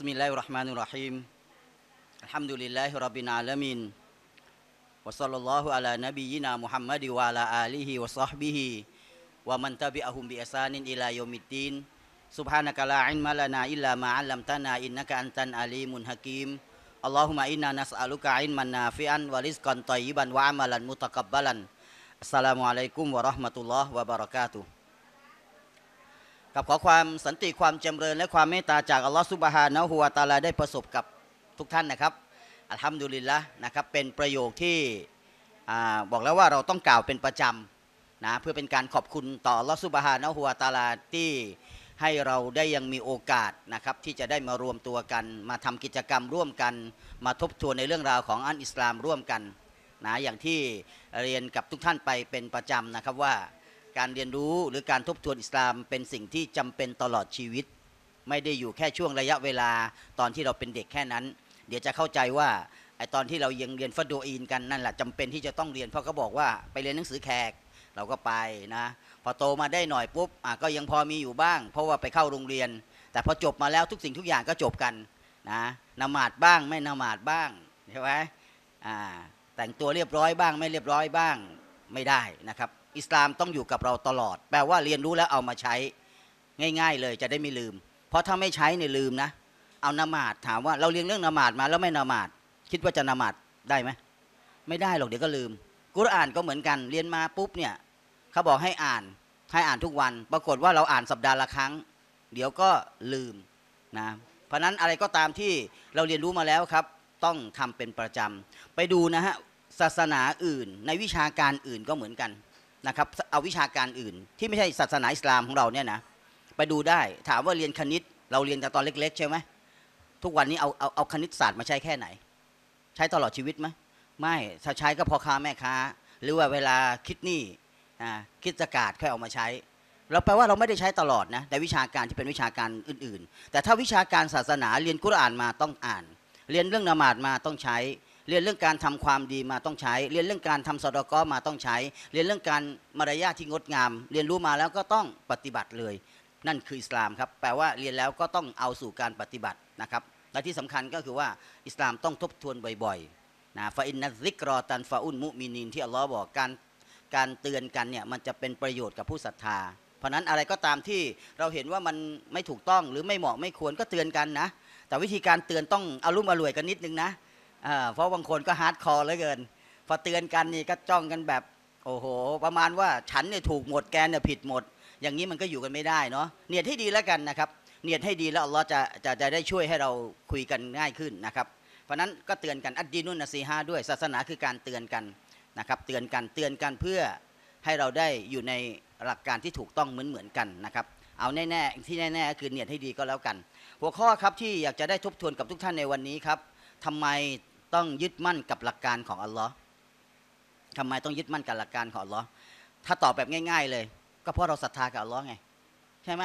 Bismillahirrahmanirrahim. Alhamdulillahi rabbil alamin. Wa sallallahu ala nabiyyina Muhammad wa ala alihi wa sahbihi wa man tabi'ahum bi ihsanin ila yaumiddin. Subhanaka la ilma lana illa ma 'allamtana innaka antan alimun hakim. Allahumma inna nas'aluka ilman nafi'an wa rizqan tayyiban wa amalan mutakabbalan. Assalamualaikum warahmatullahi wabarakatuh. กับขอความสันติความจำเริญและความเมตตาจากอัลลอฮฺซุบฮานะฮัวตาลาได้ประสบกับทุกท่านนะครับอัลฮัมดุลิลละนะครับ เป็นประโยคที่บอกแล้วว่าเราต้องกล่าวเป็นประจำนะเพื่อเป็นการขอบคุณต่ออัลลอฮฺซุบฮานะฮัวตาลาที่ให้เราได้ยังมีโอกาสนะครับ ที่จะได้มารวมตัวกัน มาทำกิจกรรมร่วมกัน มาทบทวนในเรื่องราวของอันอิสลามร่วมกันนะอย่างที่เรียนกับทุกท่านไปเป็นประจำนะครับว่าการเรียนรู้หรือการทบทวนอิสลามเป็นสิ่งที่จำเป็นตลอดชีวิต ไม่ได้อยู่แค่ช่วงระยะเวลาตอนที่เราเป็นเด็กแค่นั้น เดี๋ยวจะเข้าใจว่าไอตอนที่เรายังเรียนฟัดโดอินกันนั่นแหละจำเป็นที่จะต้องเรียน เพราะเขาบอกว่าไปเรียนหนังสือแขกเราก็ไปนะ พอโตมาได้หน่อยปุ๊บก็ยังพอมีอยู่บ้าง เพราะว่าไปเข้าโรงเรียน แต่พอจบมาแล้วทุกสิ่งทุกอย่างก็จบกันนะนมาดบ้างไม่นมาดบ้างใช่ไหมแต่งตัวเรียบร้อยบ้างไม่เรียบร้อยบ้างไม่ได้นะครับอิสลามต้องอยู่กับเราตลอด แปลว่าเรียนรู้แล้วเอามาใช้ ง่าย ๆเลยจะได้ไม่ลืม เพราะถ้าไม่ใช้เนี่ยลืมนะ เอานามาดถามว่าเราเรียนเรื่องนามาดมา แล้วไม่นามาดคิดว่าจะนามาดได้ไหม ไม่ได้หรอกเดี๋ยวก็ลืม กุรอานก็เหมือนกัน เรียนมาปุ๊บเนี่ยเขาบอกให้อ่านให้อ่านทุกวัน ปรากฏว่าเราอ่านสัปดาห์ละครั้ง เดี๋ยวก็ลืมนะ เพราะนั้นอะไรก็ตามที่เราเรียนรู้มาแล้วครับ ต้องทำเป็นประจำไปดูนะฮะศาสนาอื่น ในวิชาการอื่นก็เหมือนกันนะครับเอาวิชาการอื่นที่ไม่ใช่ศาสนาอิสลามของเราเนี่ยนะไปดูได้ถามว่าเรียนคณิตเราเรียนแต่ตอนเล็ก ๆ ใช่ไหมทุกวันนี้เอาเอาเอาคณิตศาสตร์มาใช้แค่ไหน ใช้ตลอดชีวิตไหมไม่ถ้าใช้ก็พอค้าแม่ค้าหรือว่าเวลาคิดหนี้คิดสกาดค่อยเอามาใช้เราแปลว่าเราไม่ได้ใช้ตลอดนะในวิชาการที่เป็นวิชาการอื่น ๆ แต่ถ้าวิชาการศาสนาเรียนกุรอานมาต้องอ่านเรียนเรื่องนามาดมาต้องใช้เรียนเรื่องการทำความดีมาต้องใช้ เรียนเรื่องการทำสดกมาต้องใช้ เรียนเรื่องการมารยาทที่งดงาม เรียนรู้มาแล้วก็ต้องปฏิบัติเลย นั่นคืออิสลามครับแปลว่าเรียนแล้วก็ต้องเอาสู่การปฏิบัตินะครับและที่สำคัญก็คือว่า อิสลามต้องทบทวนบ่อยๆนะฟาอินนัซิกรอตันฟาอุนมุมินินที่อัลลอฮ์บอกการการเตือนกันเนี่ยมันจะเป็นประโยชน์กับผู้ศรัทธา เพราะนั้นอะไรก็ตามที่เราเห็นว่ามันไม่ถูกต้อง หรือไม่เหมาะไม่ควรก็เตือนกันนะแต่วิธีการเตือนต้องอารุ่มอร่วยกันนิดนึงนะเพราะบางคนก็ฮาร์ดคอร์เหลือเกินพอเตือนกันนี่ก็จ้องกันแบบโอ้โห ประมาณว่าฉันเนี่ยถูกหมดแกเนี่ยผิดหมด อย่างนี้มันก็อยู่กันไม่ได้ เนาะเนียดให้ดีแล้วกันนะครับเนียดให้ดีแล้วเราจะจะจะได้ช่วยให้เราคุยกันง่ายขึ้นนะครับเพราะนั้นก็เตือนกันอัดดีนุนนะซีห้าด้วยศาสนาคือการเตือนกันนะครับ เตือนกันเตือนกันเพื่อให้เราได้อยู่ในหลักการที่ถูกต้องเหมือนเหมือนกันนะครับ เอาแน่ๆที่แน่ๆคือเนียดให้ดีก็แล้วกัน หัวข้อครับที่อยากจะได้ทบทวนกับทุกท่านในวันนี้ครับทำไมต้องยึดมั่นกับหลักการของอัลลอฮ์ทำไมต้องยึดมั่นกับหลักการของอัลลอฮ์ถ้าตอบแบบง่ายๆเลย ก็เพราะเราศรัทธากับอัลลอฮ์ไง ใช่ไหม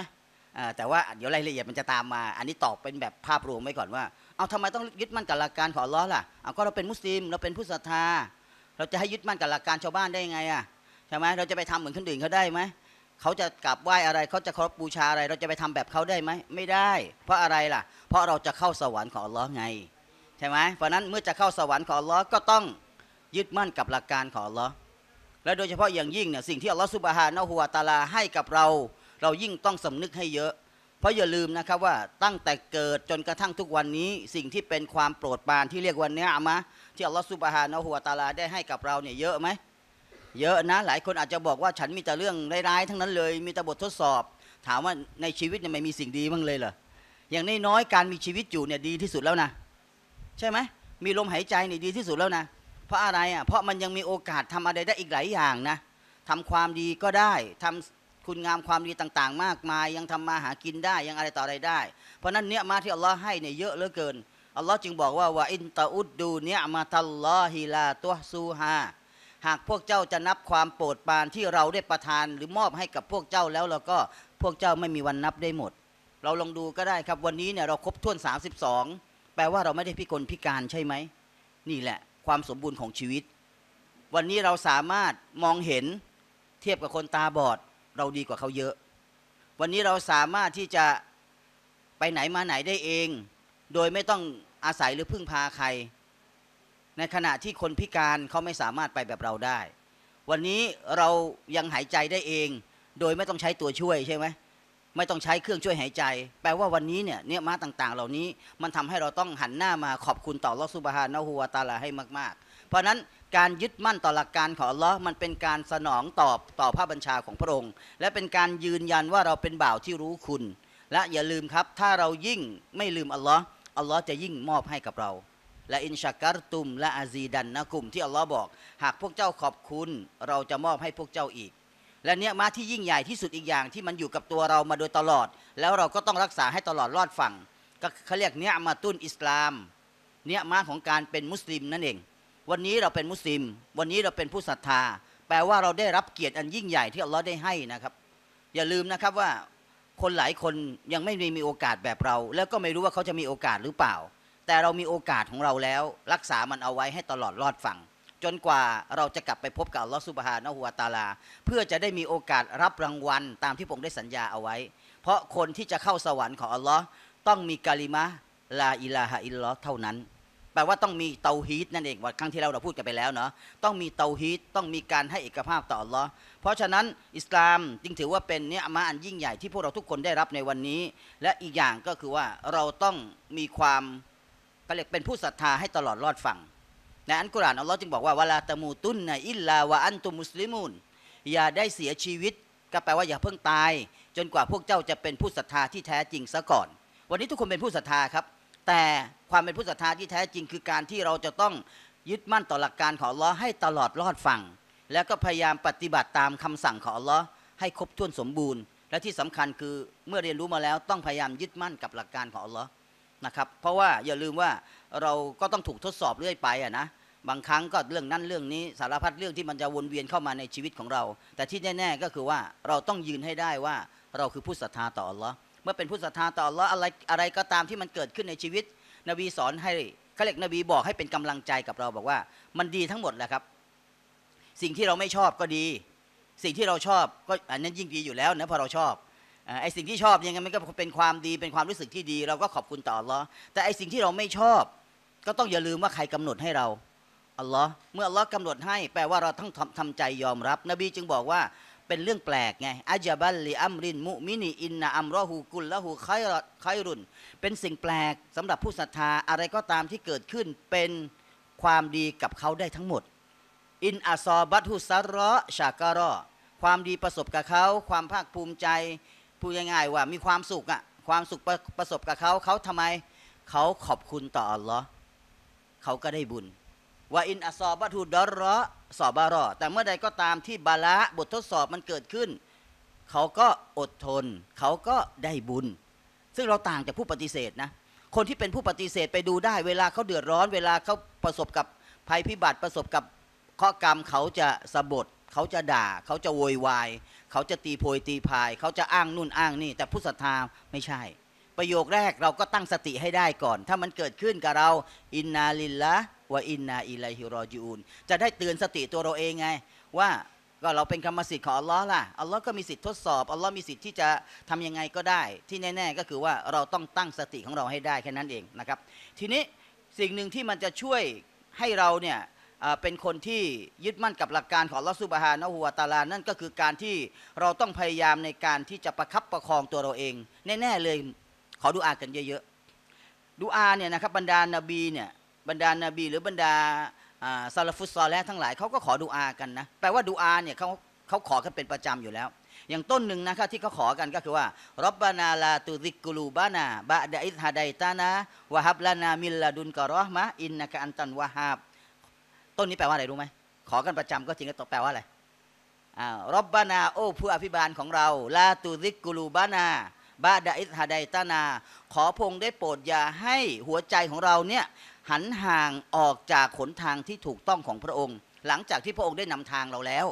แต่ว่าเดี๋ยวรายละเอียดมันจะตามมา อันนี้ตอบเป็นแบบภาพรวมไว้ก่อนว่า เอาทำไมต้องยึดมั่นกับหลักการของอัลลอฮ์ล่ะเอาก็เราเป็นมุสลิมเราเป็นผู้ศรัทธา เราจะให้ยึดมั่นกับหลักการชาวบ้านได้ยังไงอ่ะ ใช่ไหมเราจะไปทำเหมือนคนอื่นเขาได้ไหม เขาจะกราบไหว้อะไรเขาจะเคารพบูชาอะไร เราจะไปทำแบบเขาได้ไหม ไม่ได้ เพราะอะไรล่ะ เพราะเราจะเข้าสวรรค์ของอัลลอฮ์ไงใช่ไหมเพราะนั้นเมื่อจะเข้าสวรรค์ของอัลลอฮ์ก็ต้องยึดมั่นกับหลักการของอัลลอฮ์และโดยเฉพาะอย่างยิ่งเนี่ยสิ่งที่อัลลอฮ์สุบฮานะฮุวาตาลาให้กับเรา เรายิ่งต้องสำนึกให้เยอะ เพราะอย่าลืมนะครับว่าตั้งแต่เกิดจนกระทั่งทุกวันนี้สิ่งที่เป็นความโปรดปรานที่เรียกวันเนี้อมะที่อัลลอฮ์สุบฮานะฮุวาตาลาได้ให้กับเราเนี่ย เยอะไหมเยอะนะ หลายคนอาจจะบอกว่าฉันมีแต่เรื่องร้ายๆทั้งนั้นเลย มีแต่บททดสอบ ถามว่าในชีวิตเนี่ยไม่มีสิ่งดีบ้างเลยเหรออย่างน้อยๆการมีชีวิตอยู่เนี่ยดีที่สุดแล้วนะใช่ไหมมีลมหายใจนี่ดีที่สุดแล้วนะ เพราะอะไรอ่ะเพราะมันยังมีโอกาสทำอะไรได้อีกหลายอย่างนะทำความดีก็ได้ ทำคุณงามความดีต่างๆมากมายยังทำมาหากินได้ ยังอะไรต่ออะไรได้เพราะนั้นเนี่ย มาที่อัลลอฮ์ให้เนี่ยเยอะเหลือเกินอัลลอฮ์จึงบอกว่าว่าอินตะอุดดูเนี่ยมาทัลลอฮิลาตัวซูฮาหากพวกเจ้าจะนับความโปรดปรานที่เราได้ประทานหรือมอบให้กับพวกเจ้าแล้วเราก็พวกเจ้าไม่มีวันนับได้หมด เราลองดูก็ได้ครับวันนี้เนี่ยเราครบถ้วน 32แปลว่าเราไม่ได้พิกลพิการใช่ไหมนี่แหละ ความสมบูรณ์ของชีวิต วันนี้เราสามารถมองเห็นเทียบกับคนตาบอด เราดีกว่าเขาเยอะ วันนี้เราสามารถที่จะไปไหนมาไหนได้เอง โดยไม่ต้องอาศัยหรือพึ่งพาใคร ในขณะที่คนพิการเขาไม่สามารถไปแบบเราได้ วันนี้เรายังหายใจได้เอง โดยไม่ต้องใช้ตัวช่วยใช่ไหมไม่ต้องใช้เครื่องช่วยหายใจ แปลว่าวันนี้เนี่ย เนื้อมาต่างๆ เหล่านี้ มันทำให้เราต้องหันหน้ามาขอบคุณต่อลอสุบฮานะฮูวาตาลาให้มาก ๆ เพราะนั้นการยึดมั่นต่อหลักการของอัลลอฮ์มันเป็นการสนองตอบต่อพระบัญชาของพระองค์ และเป็นการยืนยันว่าเราเป็นบ่าวที่รู้คุณ และอย่าลืมครับถ้าเรายิ่งไม่ลืมอัลลอฮ์อัลลอฮ์จะยิ่งมอบให้กับเรา และอินชากรตุมและอาซีดันนะกลุ่มที่อัลลอฮ์บอกหากพวกเจ้าขอบคุณ เราจะมอบให้พวกเจ้าอีกและเนี่ยมาที่ยิ่งใหญ่ที่สุดอีกอย่างที่มันอยู่กับตัวเรามาโดยตลอด แล้วเราก็ต้องรักษาให้ตลอดรอดฝั่งก็เขาเรียกเนี่ยมาตุ้นอิสลามเนี่ยมาของการเป็นมุสลิมนั่นเอง วันนี้เราเป็นมุสลิม วันนี้เราเป็นผู้ศรัทธา แปลว่าเราได้รับเกียรติอันยิ่งใหญ่ที่อัลลอฮ์ได้ให้นะครับ อย่าลืมนะครับว่า คนหลายคนยังไม่มีโอกาสแบบเรา แล้วก็ไม่รู้ว่าเขาจะมีโอกาสหรือเปล่า แต่เรามีโอกาสของเราแล้ว รักษามันเอาไว้ให้ตลอดรอดฝั่งจนกว่าเราจะกลับไปพบกับลอสุบฮานะฮัวตาลาเพื่อจะได้มีโอกาสรับรางวัลตามที่ผมได้สัญญาเอาไว้ เพราะคนที่จะเข้าสวรรค์ของอัลลอฮ์ต้องมีกาลิมะลาอิลาฮะอิลลอฮ์เท่านั้น แปลว่าต้องมีเตาฮีตนั่นเองว่าครั้งที่เราเราพูดกันไปแล้วเนาะต้องมีเตาฮีตต้องมีการให้เอกภาพต่ออัลลอฮ์เพราะฉะนั้นอิสลามจึงถือว่าเป็นเนี่ยมาอันยิ่งใหญ่ที่พวกเราทุกคนได้รับในวันนี้ และอีกอย่างก็คือว่าเราต้องมีความก็เรียกเป็นผู้ศรัทธาให้ตลอดรอดฝั่งในอันกุรานอัลลอฮ์จึงบอกว่าวลาตะมูตุนนะอิลลาวะอันตุมุสลิมูนอย่าได้เสียชีวิตก็แปลว่าอย่าเพิ่งตาย จนกว่าพวกเจ้าจะเป็นผู้ศรัทธาที่แท้จริงซะก่อน วันนี้ทุกคนเป็นผู้ศรัทธาครับ แต่ความเป็นผู้ศรัทธาที่แท้จริงคือการที่เราจะต้องยึดมั่นต่อหลักการของอัลลอฮ์ให้ตลอดรอดฟัง แล้วก็พยายามปฏิบัติตามคำสั่งของอัลลอฮ์ให้ครบถ้วนสมบูรณ์และที่สำคัญคือเมื่อเรียนรู้มาแล้วต้องพยายามยึดมั่นกับหลักการของอัลลอฮ์นะครับ เพราะว่าอย่าลืมว่าเราก็ต้องถูกทดสอบเรื่อยไปอะนะ บางครั้งก็เรื่องนั้นเรื่องนี้สารพัดเรื่องที่มันจะวนเวียนเข้ามาในชีวิตของเรา แต่ที่แน่ ๆ ก็คือว่าเราต้องยืนให้ได้ว่าเราคือผู้ศรัทธาต่ออัลลอฮ์เมื่อเป็นผู้ศรัทธาต่ออัลลอฮ์อะไรอะไรก็ตามที่มันเกิดขึ้นในชีวิต นบีสอนให้ขาเล็กนบีบอกให้เป็นกำลังใจกับเราบอกว่า มันดีทั้งหมดแหละครับ สิ่งที่เราไม่ชอบก็ดี สิ่งที่เราชอบก็อันนั้นยิ่งดีอยู่แล้วนะพอเราชอบไอสิ่งที่ชอบยังไงมันก็เป็นความดีเป็นความรู้สึกที่ดี เราก็ขอบคุณต่ออัลลอฮ์แต่ไอสิ่งที่เราไม่ชอบ ก็ต้องอย่าลืมว่าใครกำหนดให้เราอัลลอฮ์เมื่ออัลลอฮ์กำหนดให้ แปลว่าเราต้องทำใจยอมรับ นบีจึงบอกว่าเป็นเรื่องแปลกไงอาจบัลลีอัมรินมุมินีอินนาอัมรอฮูกุลละหูไครไครุนเป็นสิ่งแปลก สำหรับผู้ศรัทธาอะไรก็ตามที่เกิดขึ้นเป็นความดีกับเขาได้ทั้งหมด อินอาซอบัตฮุซัรรอชากรอความดีประสบกับเขา ความภาคภูมิใจพูดง่ายๆว่ามีความสุขอะความสุขประประสบกับเขาเขาทำไมเขาขอบคุณต่ออัลลอฮ์เขาก็ได้บุญว่าอินอซอบะทูดอรอสอบารอแต่เมื่อใดก็ตามที่บาละบททดสอบมันเกิดขึ้นเขาก็อดทนเขาก็ได้บุญ ซึ่งเราต่างจากผู้ปฏิเสธนะ คนที่เป็นผู้ปฏิเสธไปดูได้ เวลาเขาเดือดร้อน เวลาเขาประสบกับภัยพิบัติประสบกับข้อกรรม เขาจะสะบดเขาจะด่าเขาจะโวยวายเขาจะตีโพยตีพาย เขาจะอ้างนู่นอ้างนี่แต่ผู้ศรัทธาไม่ใช่ ประโยคแรกเราก็ตั้งสติให้ได้ก่อน ถ้ามันเกิดขึ้นกับเรา อินนาลิลละวะอินนาอิลัยฮิรอจิอูนจะได้เตือนสติตัวเราเองไง ว่าก็เราเป็นกรรมสิทธิ์ของอัลลอฮ์ล่ะอัลลอฮ์ก็มีสิทธิ์ทดสอบอัลลอฮ์มีสิทธิ์ที่จะทำยังไงก็ได้ ที่แน่ ๆก็คือว่าเราต้องตั้งสติของเราให้ได้แค่นั้นเองนะครับ ทีนี้สิ่งหนึ่งที่มันจะช่วยให้เราเนี่ยเป็นคนที่ยึดมั่นกับหลักการของลอสุบฮานะหัวตาลานั่นก็คือการที่เราต้องพยายามในการที่จะประคับประคองตัวเราเองแน่ๆเลยขอดูอากันเยอะๆดูอาเนี่ยนะครับบรรดานาบีเนี่ยบรรดานาบี หรือบรรดาซาลฟุตซอลและทั้งหลายเขาก็ขอดูอากันนะแปลว่าดูอาเนี่ยเขาเขาขอกันเป็นประจำอยู่แล้ว อย่างต้นหนึ่งนะครับที่เขาขอกันก็คือว่ารับบานาลาตุริกุลูบานาบะดาอิฮะไดตานาวะฮับลานามิลลาดุนกะรอห์มะอินนะกะอันตันวะฮับต้นนี้แปลว่าอะไรรู้ไหม ขอกันประจำก็จริงแต่แปลว่าอะไรอ่ารบบานา โอ้ผู้อภิบาลของเราลาตูริกกุลูบานาบาดาอิสฮาไดตานา ขอพงได้โปรดอย่าให้หัวใจของเราเนี่ย หันห่างออกจากขนทางที่ถูกต้องของพระองค์ หลังจากที่พระองค์ได้นำทางเราแล้ว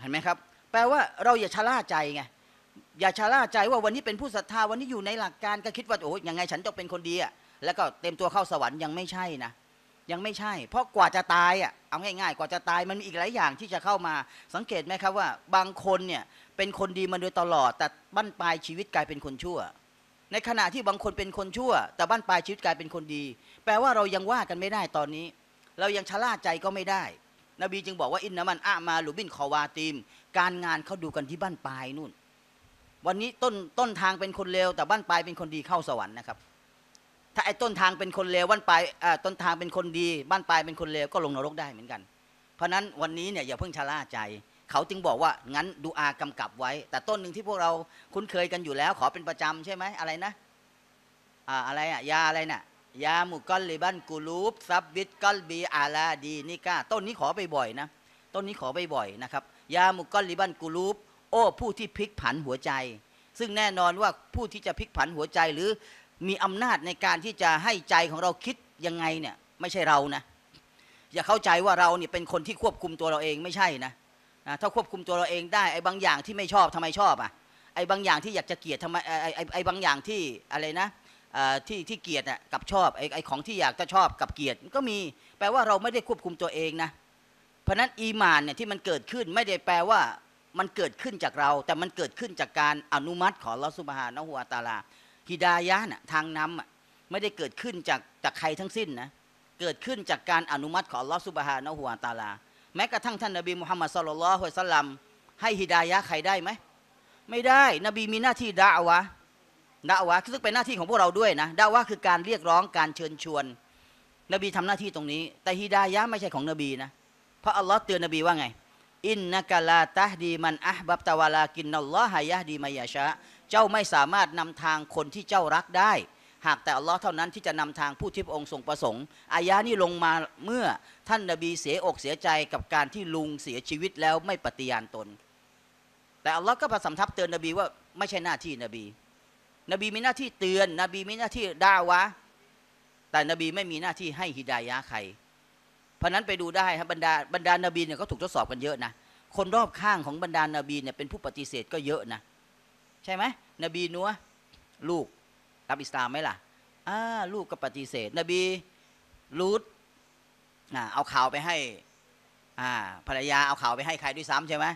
เห็นไหมครับ แปลว่าเราอย่าชะล่าใจไงอย่าชะล่าใจว่าวันนี้เป็นผู้ศรัทธาวันนี้อยู่ในหลักการก็คิดว่าโอ้ยยังไง ฉันจะเป็นคนดีอะแล้วก็เต็มตัวเข้าสวรรค์ยังไม่ใช่นะยังไม่ใช่ เพราะกว่าจะตายอ่ะเอาง่ายๆ กว่าจะตายมันมีอีกหลายอย่างที่จะเข้ามา สังเกตไหมครับว่าบางคนเนี่ยเป็นคนดีมาโดยตลอด แต่บั้นปลายชีวิตกลายเป็นคนชั่ว ในขณะที่บางคนเป็นคนชั่ว แต่บั้นปลายชีวิตกลายเป็นคนดี แปลว่าเรายังว่ากันไม่ได้ตอนนี้ เรายังชะล่าใจก็ไม่ได้ นบีจึงบอกว่าอินนามันอามาหรือบินคอวาตีมการงานเขาดูกันที่บั้นปลายนู่น วันนี้ต้นต้นทางเป็นคนเลวแต่บั้นปลายเป็นคนดีเข้าสวรรค์นะครับถ้าไอ้ต้นทางเป็นคนเลวบ้านปลายต้นทางเป็นคนดีบ้านปลายเป็นคนเลว ก็ลงนรกได้เหมือนกัน เพราะนั้นวันนี้เนี่ยอย่าเพิ่งชะล่าใจ เขาจึงบอกว่า งั้นดูอากำกับไว้ แต่ต้นหนึ่งที่พวกเราคุ้นเคยกันอยู่แล้ว ขอเป็นประจำใช่ไหมอะไรนะ อ่าอะไรอ่ะ ยาอะไรน่ะยาหมุกอลลิบันกูลูปซับวิตกอลบีอาลาดีนิก้าต้นนี้ขอไปบ่อยนะ ต้นนี้ขอไปบ่อยนะครับ ยาหมุกอลลิบันกูลูปโอ้ ผู้ที่พลิกผันหัวใจ ซึ่งแน่นอนว่าผู้ที่จะพลิกผันหัวใจหรือมีอำนาจในการที่จะให้ใจของเราคิดยังไงเนี่ยไม่ใช่เรานะอย่าเข้าใจว่าเราเนี่ยเป็นคนที่ควบคุมตัวเราเองไม่ใช่นะถ้าควบคุมตัวเราเองได้ไอ้บางอย่างที่ไม่ชอบทำไมชอบอ่ะไอ้บางอย่างที่อยากจะเกลียดทำไมไอ้ไอ้ไอ้บางอย่างที่อะไรนะที่ที่เกลียดอ่ะกับชอบไอ้ไอ้ของที่อยากจะชอบกับเกลียดก็มีแปลว่าเราไม่ได้ควบคุมตัวเองนะเพราะนั้นอีมานเนี่ยที่มันเกิดขึ้นไม่ได้แปลว่ามันเกิดขึ้นจากเรา แต่มันเกิดขึ้นจากการอนุมัติของลอสุบฮานะฮัวตาลาฮิดายะน่ะทางนำอ่ะไม่ได้เกิดขึ้นจากจากใครทั้งสิ้นนะเกิดขึ้นจากการอนุมัติของลอสุบฮานะฮุวาตาลาแม้กระทั่งท่านนบีมุฮัมมัดสุลลัลฮุสลัมให้ฮิดายะใครได้ไหมไม่ได้นบีมีหน้าที่ด่าวะด่าวะซึ่งเป็นหน้าที่ของพวกเราด้วยนะด่าวะคือการเรียกร้องการเชิญชวน นบีทำหน้าที่ตรงนี้ แต่ฮิดายะไม่ใช่ของนบีนะเพราะอัลลอฮ์เตือนนบีว่าไง อินนักลาตะดีมันอับบับตะวาลา กินนัลลอฮัยะดีมายาชะเจ้าไม่สามารถนำทางคนที่เจ้ารักได้ หากแต่อัลลอฮ์เท่านั้นที่จะนำทางผู้ที่พระองค์ทรงประสงค์ อายะนี้ลงมาเมื่อท่านนบีเสียอกเสียใจกับการที่ลุงเสียชีวิตแล้วไม่ปฏิญาณตน แต่อัลลอฮ์ก็ประสำทับเตือนนบีว่าไม่ใช่หน้าที่นบี นบีมีหน้าที่เตือน นบีมีหน้าที่ด่าวะแต่นบีไม่มีหน้าที่ให้ฮิดายะใคร เพราะนั้นไปดูได้ครับบรรดาบรรดานบีเนี่ยก็ถูกทดสอบกันเยอะนะคนรอบข้างของบรรดานบีเนี่ยเป็นผู้ปฏิเสธก็เยอะนะใช่ไหมนบีนัวลูก รับอิสลามไหมล่ะอ่าลูกก็ปฏิเสธ นบีลูดนะเอาข่าวไปให้ อ่า ภรรยาเอาข่าวไปให้ใครด้วยซ้ำใช่ไหม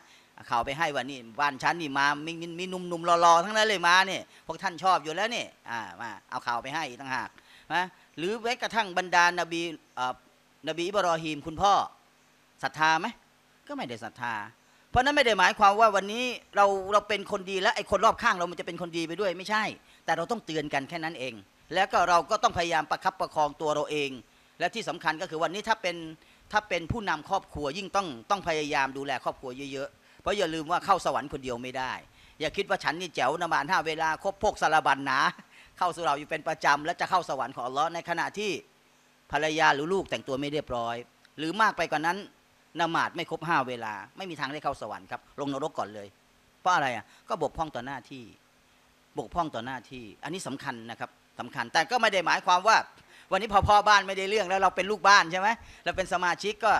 ข่าวไปให้ว่านี่บ้านฉันนี่มามีมีหนุ่มหนุ่มรอๆทั้งนั้นเลยมาเนี่ยพวกท่านชอบอยู่แล้วเนี่ยอ่ามาเอาข่าวไปให้ต่างหากนะหรือแม้กระทั่งบรรดานบีนบีอิบรอฮีม คุณพ่อศรัทธาไหมก็ไม่ได้ศรัทธาเพราะนั้นไม่ได้หมายความว่าวันนี้เราเราเป็นคนดีแล้วไอ้คนรอบข้างเรามันจะเป็นคนดีไปด้วยไม่ใช่ แต่เราต้องเตือนกันแค่นั้นเอง แล้วก็เราก็ต้องพยายามประครับประคองตัวเราเอง และที่สำคัญก็คือวันนี้ถ้าเป็นถ้าเป็นผู้นำครอบครัวยิ่งต้องต้องพยายามดูแลครอบครัวเยอะๆเพราะอย่าลืมว่าเข้าสวรรค์คนเดียวไม่ได้ อย่าคิดว่าฉันนี่แจ๋วนมานห้าเวลาครบพวกสารบันนะเข้าสู่เราอยู่เป็นประจำและจะเข้าสวรรค์ของอัลลอฮ์ในขณะที่ภรรยาหรือลูกแต่งตัวไม่เรียบร้อย หรือมากไปกว่านั้นนมาดไม่ครบห้าเวลาไม่มีทางได้เข้าสวรรค์ครับ ลงนรกก่อนเลยเพราะอะไรอ่ะก็บกพร่องต่อหน้าที่ บกพร่องต่อหน้าที่ อันนี้สำคัญนะครับสำคัญแต่ก็ไม่ได้หมายความว่า วันนี้พอพ่อบ้านไม่ได้เรื่องแล้วเราเป็นลูกบ้านใช่ไหมเราเป็นสมาชิกก็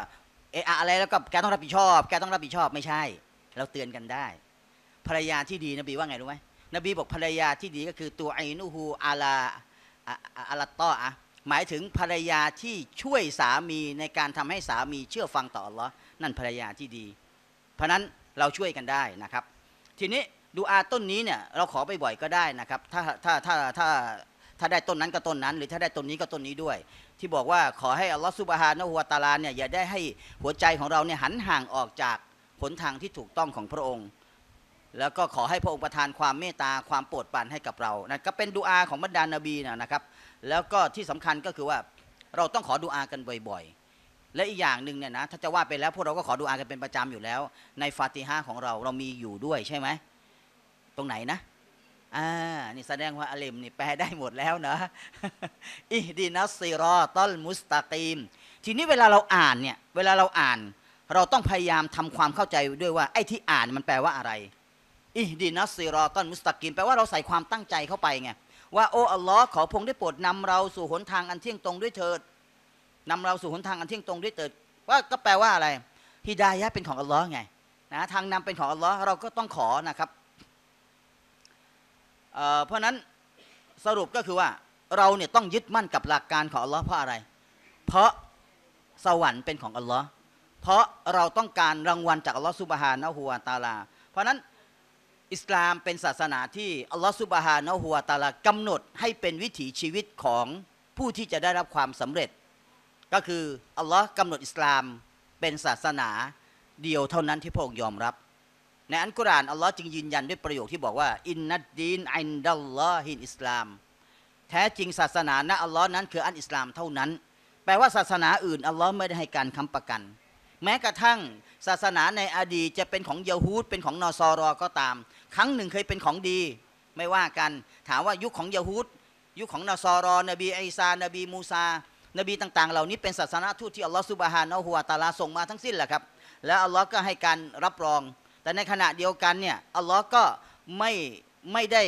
เอะอะไรแล้วก็แกต้องรับผิดชอบ แกต้องรับผิดชอบไม่ใช่ เราเตือนกันได้ ภรรยาที่ดี นบีว่าไงรู้ไหมนบีบอกภรรยาที่ดี ก็คือตัวไอนูฮูอาลาอาลาตออะหมายถึงภรรยาที่ช่วยสามีในการทำให้สามีเชื่อฟังต่ออัลลอฮ์นั่นภรรยาที่ดี เพราะนั้นเราช่วยกันได้นะครับ ทีนี้ดูอาต้นนี้เนี่ยเราขอไปบ่อยก็ได้นะครับ ถ้าถ้าถ้าถ้าถ้าได้ต้นนั้นก็ต้นนั้น หรือถ้าได้ต้นนี้ก็ต้นนี้ด้วย ที่บอกว่าขอให้อัลลอฮฺสุบฮานะฮุวาตาลาเนี่ยอย่าได้ให้หัวใจของเราเนี่ยหันห่างออกจากหนทางที่ถูกต้องของพระองค์ แล้วก็ขอให้พระองค์ประทานความเมตตาความโปรดปรานให้กับเรานะก็เป็นดูอาของบรรดานบีนะครับแล้วก็ที่สำคัญก็คือว่า เราต้องขอดูอากันบ่อยๆ และอีกอย่างหนึ่งเนี่ยนะถ้าจะว่าไปแล้ว พวกเราก็ขอดูอากันเป็นประจำอยู่แล้ว ในฟาติฮาของเราเรามีอยู่ด้วยใช่ไหม ตรงไหนนะอ่านี่แสดงว่าอเลมนี่แปลได้หมดแล้วนะอิดีนัสซีรอตัลมุสตากีมทีนี้เวลาเราอ่านเนี่ย เวลาเราอ่าน เราต้องพยายามทำความเข้าใจด้วยว่า ไอ้ที่อ่านมันแปลว่าอะไรอิดีนัสซีรอตัลมุสตากีมแปลว่าเราใส่ความตั้งใจเข้าไปไงว่าโอ้อัลลอฮ์ขอพงได้โปรดนำเราสู่หนทางอันเที่ยงตรงด้วยเถิด นำเราสู่หนทางอันเที่ยงตรงด้วยเถิดว่าก็แปลว่าอะไรฮิดายะเป็นของอัลลอฮ์ไงนะทางนำเป็นของอัลลอฮ์เราก็ต้องขอนะครับเเพราะนั้นสรุปก็คือว่า เราเนี่ยต้องยึดมั่นกับหลักการของอัลลอฮ์เพราะอะไร เพราะสวรรค์เป็นของอัลลอฮ์เพราะเราต้องการรางวัลจากอัลลอฮ์สุบฮานะฮัวาตาลา เพราะนั้นอิสลามเป็นศาสนาที่อัลลอฮฺสุบฮานะฮัวตาลากำหนดให้เป็นวิถีชีวิตของผู้ที่จะได้รับความสำเร็จ ก็คืออัลลอฮ์กำหนดอิสลามเป็นศาสนาเดียวเท่านั้นที่พระองค์ยอมรับ ในอันกุรานอัลลอฮ์จึงยืนยันด้วยประโยคที่บอกว่า อินนัดดีนอินดัลลอฮินอิสลามแท้จริงศาสนาณอัลลอฮ์นั้นคืออันอิสลามเท่านั้น แปลว่าศาสนาอื่นอัลลอฮ์ไม่ได้ให้การค้ำประกัน แม้กระทั่งศาสนาในอดีตจะเป็นของเยโฮูดเป็นของนอซอรอก็ตามครั้งหนึ่งเคยเป็นของดี ไม่ว่ากัน ถามว่ายุคของยาฮูดยุคของนาซอรอนบีไอซา นบีมูซา นบีต่างๆเหล่านี้เป็นศาสนาทูตที่อัลลอฮฺสุบฮานะฮัวาตาลาส่งมา ทั้งสิ้นแหละครับแล้วอัลลอฮ์ก็ให้การรับรอง แต่ในขณะเดียวกันเนี่ยอัลลอฮ์ก็ไม่ไม่ได้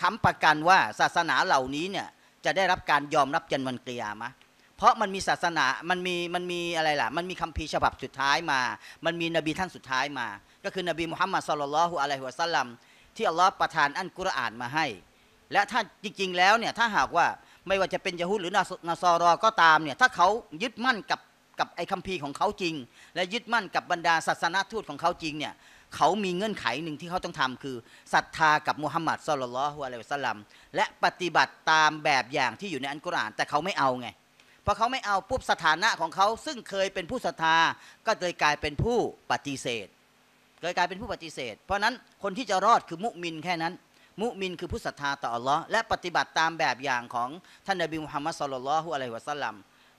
ค้ำประกันว่าศาสนาเหล่านี้เนี่ยจะได้รับการยอมรับจนวันกิยามะเพราะมันมีศาสนามันมีมันมีอะไรล่ะมันมีคัมภีร์ฉบับสุดท้ายมา มันมีนบีท่านสุดท้ายมาก็คือนบีมุฮัมมัดสุลลัลฮุอะลัยฮิวะสัลลัมที่อัลลอฮ์ประทานอันกุรอานมาให้ และถ้าจริงๆแล้วเนี่ยถ้าหากว่าไม่ว่าจะเป็นยะฮูดหรือ นาซอรอก็ตามเนี่ยถ้าเขายึดมั่นกับกับไอ้คัมภีร์ของเขาจริง และยึดมั่นกับบรรดาศาสนทูตของเขาจริงเนี่ยเขามีเงื่อนไขหนึ่งที่เขาต้องทำคือศรัทธากับมุฮัมมัดสุลลัลฮุอะลัยฮิสัลัมและปฏิบัติตามแบบอย่างที่อยู่ในอันกุรอาน แต่เขาไม่เอาไงพอเขาไม่เอาปุ๊บสถานะของเขาซึ่งเคยเป็นผู้ศรัทธาก็เลยกลายเป็นผู้ปฏิเสธเลยกลายเป็นผู้ปฏิเสธ เพราะนั้นคนที่จะรอดคือมุมินแค่นั้น มุมินคือผู้ศรัทธาต่ออัลลอฮ์และปฏิบัติตามแบบอย่างของท่านนบีมุฮัมมัดสุลลัลฮุอะลัยฮิวะสัลลัม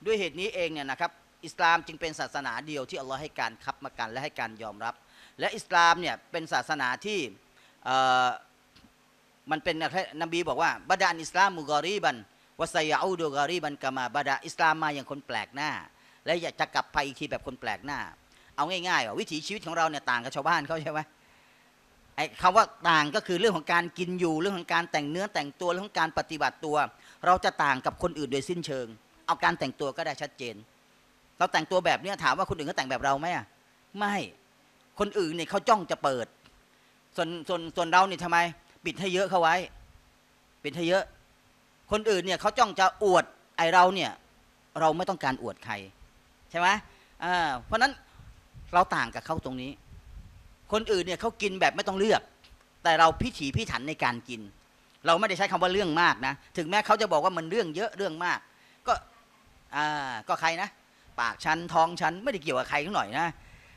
ด้วยเหตุนี้เองเนี่ยนะครับอิสลามจึงเป็นศาสนาเดียวที่อัลลอฮ์ให้การคับมากันและให้การยอมรับ และอิสลามเนี่ยเป็นศาสนาที่มันเป็นนบีบอกว่าบดานอิสลามมุกอรีบันวาสยาอูดูกอรีบันกามาบดาอิสลามมาอย่างคนแปลกหน้า และอยากจะกลับไปอีกทีแบบคนแปลกหน้าเอาง่ายๆว่าวิถีชีวิตของเราเนี่ยต่างกับชาวบ้านเขาใช่ไหมไอ้คำว่าต่างก็คือเรื่องของการกินอยู่เรื่องของการแต่งเนื้อแต่งตัวเรื่องของการปฏิบัติตัว เราจะต่างกับคนอื่นโดยสิ้นเชิง เอาการแต่งตัวก็ได้ชัดเจนเราแต่งตัวแบบนี้ถามว่าคนอื่นเขาแต่งแบบเราไหมอ่ะไม่คนอื่นเนี่ยเขาจ้องจะเปิด ส่วนส่วนส่วนเราเนี่ยทำไมปิดให้เยอะเข้าไว้ปิดให้เยอะ คนอื่นเนี่ยเขาจ้องจะอวดไอเราเนี่ย เราไม่ต้องการอวดใครใช่ไหมเพราะนั้นเราต่างกับเขาตรงนี้ คนอื่นเนี่ยเขากินแบบไม่ต้องเลือก แต่เราพิถีพิถันในการกิน เราไม่ได้ใช้คำว่าเรื่องมากนะ ถึงแม้เขาจะบอกว่ามันเรื่องเยอะเรื่องมาก ก็อ่าก็ใครนะ ปากชั้นท้องชั้นไม่ได้เกี่ยวกับใครทั้งหน่อยนะ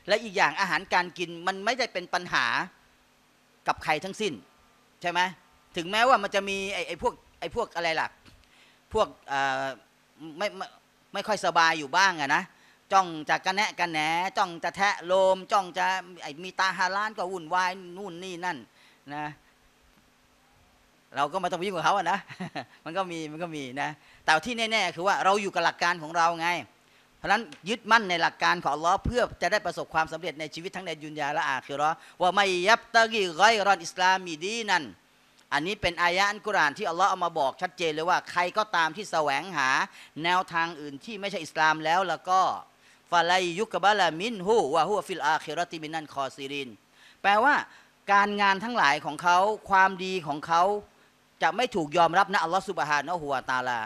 และอีกอย่างอาหารการกินมันไม่ได้เป็นปัญหากับใครทั้งสิ้น ใช่ไหม ถึงแม้ว่ามันจะมีไอ้ไอพวกไอ้พวกอะไรล่ะ พวกไม่ไม่ไม่ค่อยสบายอยู่บ้างอะนะจ้องจะกระแนะกระแหนจ้องจะแทะโลมจ้องจะไอ้มีตาฮาลานก็วุ่นวาย นู่นนี่นั่นนะเราก็ไม่ต้องวิยุ่งกับเขาอะนะ มันก็มี มันก็มีนะ แต่ที่แน่ ๆ คือว่าเราอยู่กับหลักการของเราไง เพราะนั้นยึดมั่นในหลักการของล้อเพื่อจะได้ประสบความสำเร็จในชีวิตทั้งในยุนยาและอาคือรอว่าไม่ยับตะกี้ไรรอนอิสลามีดีนั่นอันนี้เป็นอายะอันกุรานที่อัลลอฮ์เอามาบอกชัดเจนเลยว่าใครก็ตามที่แสวงหาแนวทางอื่นที่ไม่ใช่อิสลามแล้วแล้วก็ฟาไลยุกบาลามินหูวะหัวฟิลอาเครติมินันคอซีรินแปลว่าการงานทั้งหลายของเขา ความดีของเขา จะไม่ถูกยอมรับนะอัลลอฮฺสุบฮานะหัวตาลา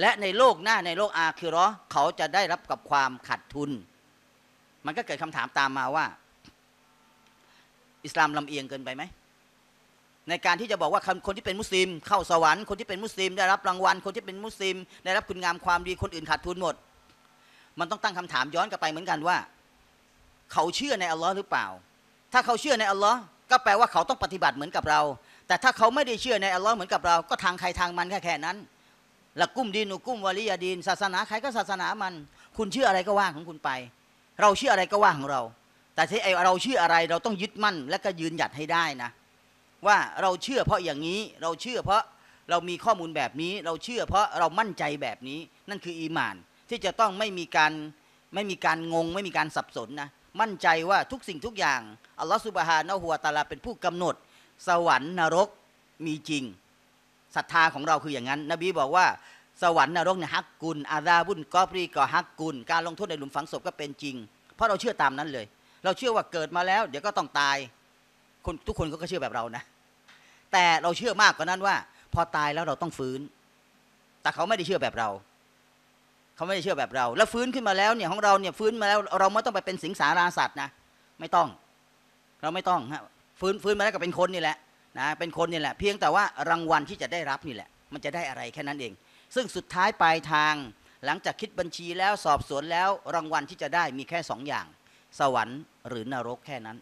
และในโลกหน้าในโลกอาคิรอเขาจะได้รับกับความขาดทุน มันก็เกิดคำถามตามมาว่า อิสลาม ลำเอียงเกินไปไหม ในการที่จะบอกว่า คนที่เป็นมุสลิม เข้าสวรรค์ คนที่เป็นมุสลิม ได้รับรางวัล คนที่เป็นมุสลิม ได้รับคุณงามความดี คนอื่นขาดทุนหมดมันต้องตั้งคำถามย้อนกลับไปเหมือนกันว่า เขาเชื่อใน อัลลอฮ์หรือเปล่า ถ้าเขาเชื่อใน อัลลอฮ์ก็แปลว่าเขาต้องปฏิบัติเหมือนกับเรา แต่ถ้าเขาไม่ได้เชื่อในอัลลอฮ์เหมือนกับเรา ก็ทางใครทางมันแค่แค่นั้นละกุ้มดีนุกุ้มวาลียาดีนศาสนาใครก็ศาสนามัน คุณเชื่ออะไรก็ว่าของคุณไป เราเชื่ออะไรก็ว่าของเรา แต่ที่เราเชื่ออะไรเราต้องยึดมั่น และก็ยืนหยัดให้ได้นะ ว่าเราเชื่อเพราะอย่างนี้เราเชื่อเพราะเรามีข้อมูลแบบนี้ เราเชื่อเพราะเรามั่นใจแบบนี้นั่นคืออีมานที่จะต้องไม่มีการไม่มีการงง ไม่มีการสับสนนะ มั่นใจว่าทุกสิ่งทุกอย่างอัลลอฮฺสุบฮานะหัวตาลาเป็นผู้กำหนดสวรรค์นรกมีจริงศรัทธาของเราคืออย่างนั้น นบีบอกว่าสวรรค์นรกเนี่ยฮักกุลอาดาบุนกอบรีก็ฮักกุล การลงโทษในหลุมฝังศพก็เป็นจริง เพราะเราเชื่อตามนั้นเลย เราเชื่อว่าเกิดมาแล้ว เดี๋ยวก็ต้องตายคนทุกคนก็เชื่อแบบเรานะ แต่เราเชื่อมากกว่านั้นว่า พอตายแล้วเราต้องฟื้น แต่เขาไม่ได้เชื่อแบบเราเขาไม่ได้เชื่อแบบเรา แล้วฟื้นขึ้นมาแล้วเนี่ยของเราเนี่ยฟื้นมาแล้ว เราไม่ต้องไปเป็นสิงสาราสัตว์นะไม่ต้องเราไม่ต้องฮะฟื้นฟื้นมาแล้วก็เป็นคนนี่แหละนะเป็นคนนี่แหละเพียงแต่ว่ารางวัลที่จะได้รับนี่แหละ มันจะได้อะไรแค่นั้นเอง ซึ่งสุดท้ายปลายทาง หลังจากคิดบัญชีแล้วสอบสวนแล้ว รางวัลที่จะได้มีแค่สองอย่าง สวรรค์ หรือนรกแค่นั้น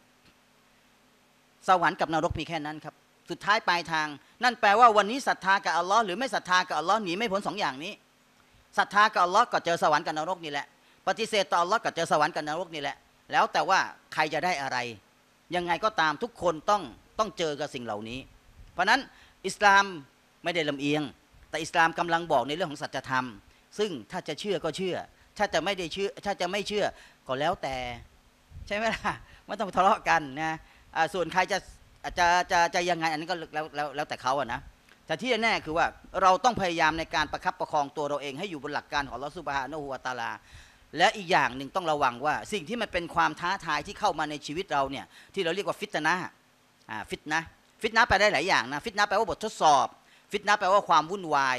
สวรรค์กับนรกมีแค่นั้นครับสุดท้ายปลายทาง นั่นแปลว่าวันนี้ศรัทธากับอัลลอฮ์หรือไม่ศรัทธากับอัลลอฮ์หนีไม่พ้นสองอย่างนี้ศรัทธากับอัลลอฮ์ก็เจอสวรรค์กับนรกนี่แหละปฏิเสธต่ออัลลอฮ์ก็เจอสวรรค์กับนรกนี่แหละ แล้วแต่ว่าใครจะได้อะไร ยังไงก็ตามทุกคนต้องต้องเจอกับสิ่งเหล่านี้ เพราะนั้นอิสลามไม่ได้ลำเอียง แต่อิสลามกำลังบอกในเรื่องของสัจธรรม ซึ่งถ้าจะเชื่อก็เชื่อ ถ้าจะไม่ได้เชื่อถ้าจะไม่เชื่อก็แล้วแต่ ใช่ไหมล่ะไม่ต้องทะเลาะกันนะส่วนใครจะจะจะจะยังไงอันนี้ก็แล้วแล้วแต่เขาอะนะแต่ที่แน่คือว่าเราต้องพยายามในการประคับประคองตัวเราเองให้อยู่บนหลักการของลอสุบฮานะฮัวตาลาและอีกอย่างหนึ่งต้องระวังว่า สิ่งที่มันเป็นความท้าทายที่เข้ามาในชีวิตเราเนี่ยที่เราเรียกว่าฟิตนะฟิตนะฟิตนะแปลได้หลายอย่างนะฟิตนะแปลว่าบททดสอบ ฟิตนะแปลว่าความวุ่นวาย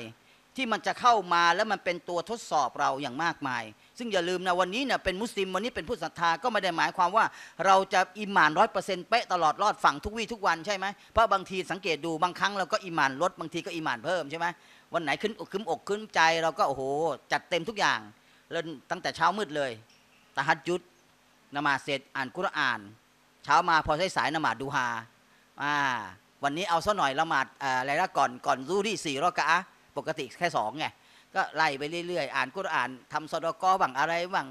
ที่มันจะเข้ามาแล้วมันเป็นตัวทดสอบเราอย่างมากมายซึ่งอย่าลืมนะวันนี้เนี่ยเป็นมุสลิมวันนี้เป็นผู้ศรัทธาก็ไม่ได้หมายความว่าเราจะอิหมานร้อยเปอร์เซ็นต์เป๊ะตลอดรอดฝั่งทุกวี่ทุกวันใช่ไหมเพราะบางทีสังเกตดูบางครั้งเราก็อิหมานลดบางทีก็อิหมานเพิ่มใช่ไหมวันไหนขึ้นอกขึ้นอกขึ้นใจเราก็โอ้โห จัดเต็มทุกอย่างเริ่มตั้งแต่เช้ามืดเลยตะฮัดยุดนมาเสร็จอ่านกุรอาน เช้ามาพอใช้สายนมาดูฮาอ่าวันนี้เอาซะหน่อยละหมาดอะไรละก่อนก่อนรู้ที่สี่รอกะปกติแค่สองไงก็ไล่ไปเรื่อย ๆ อ่านกุรอานทำสดกอบ้างอะไรบ้าง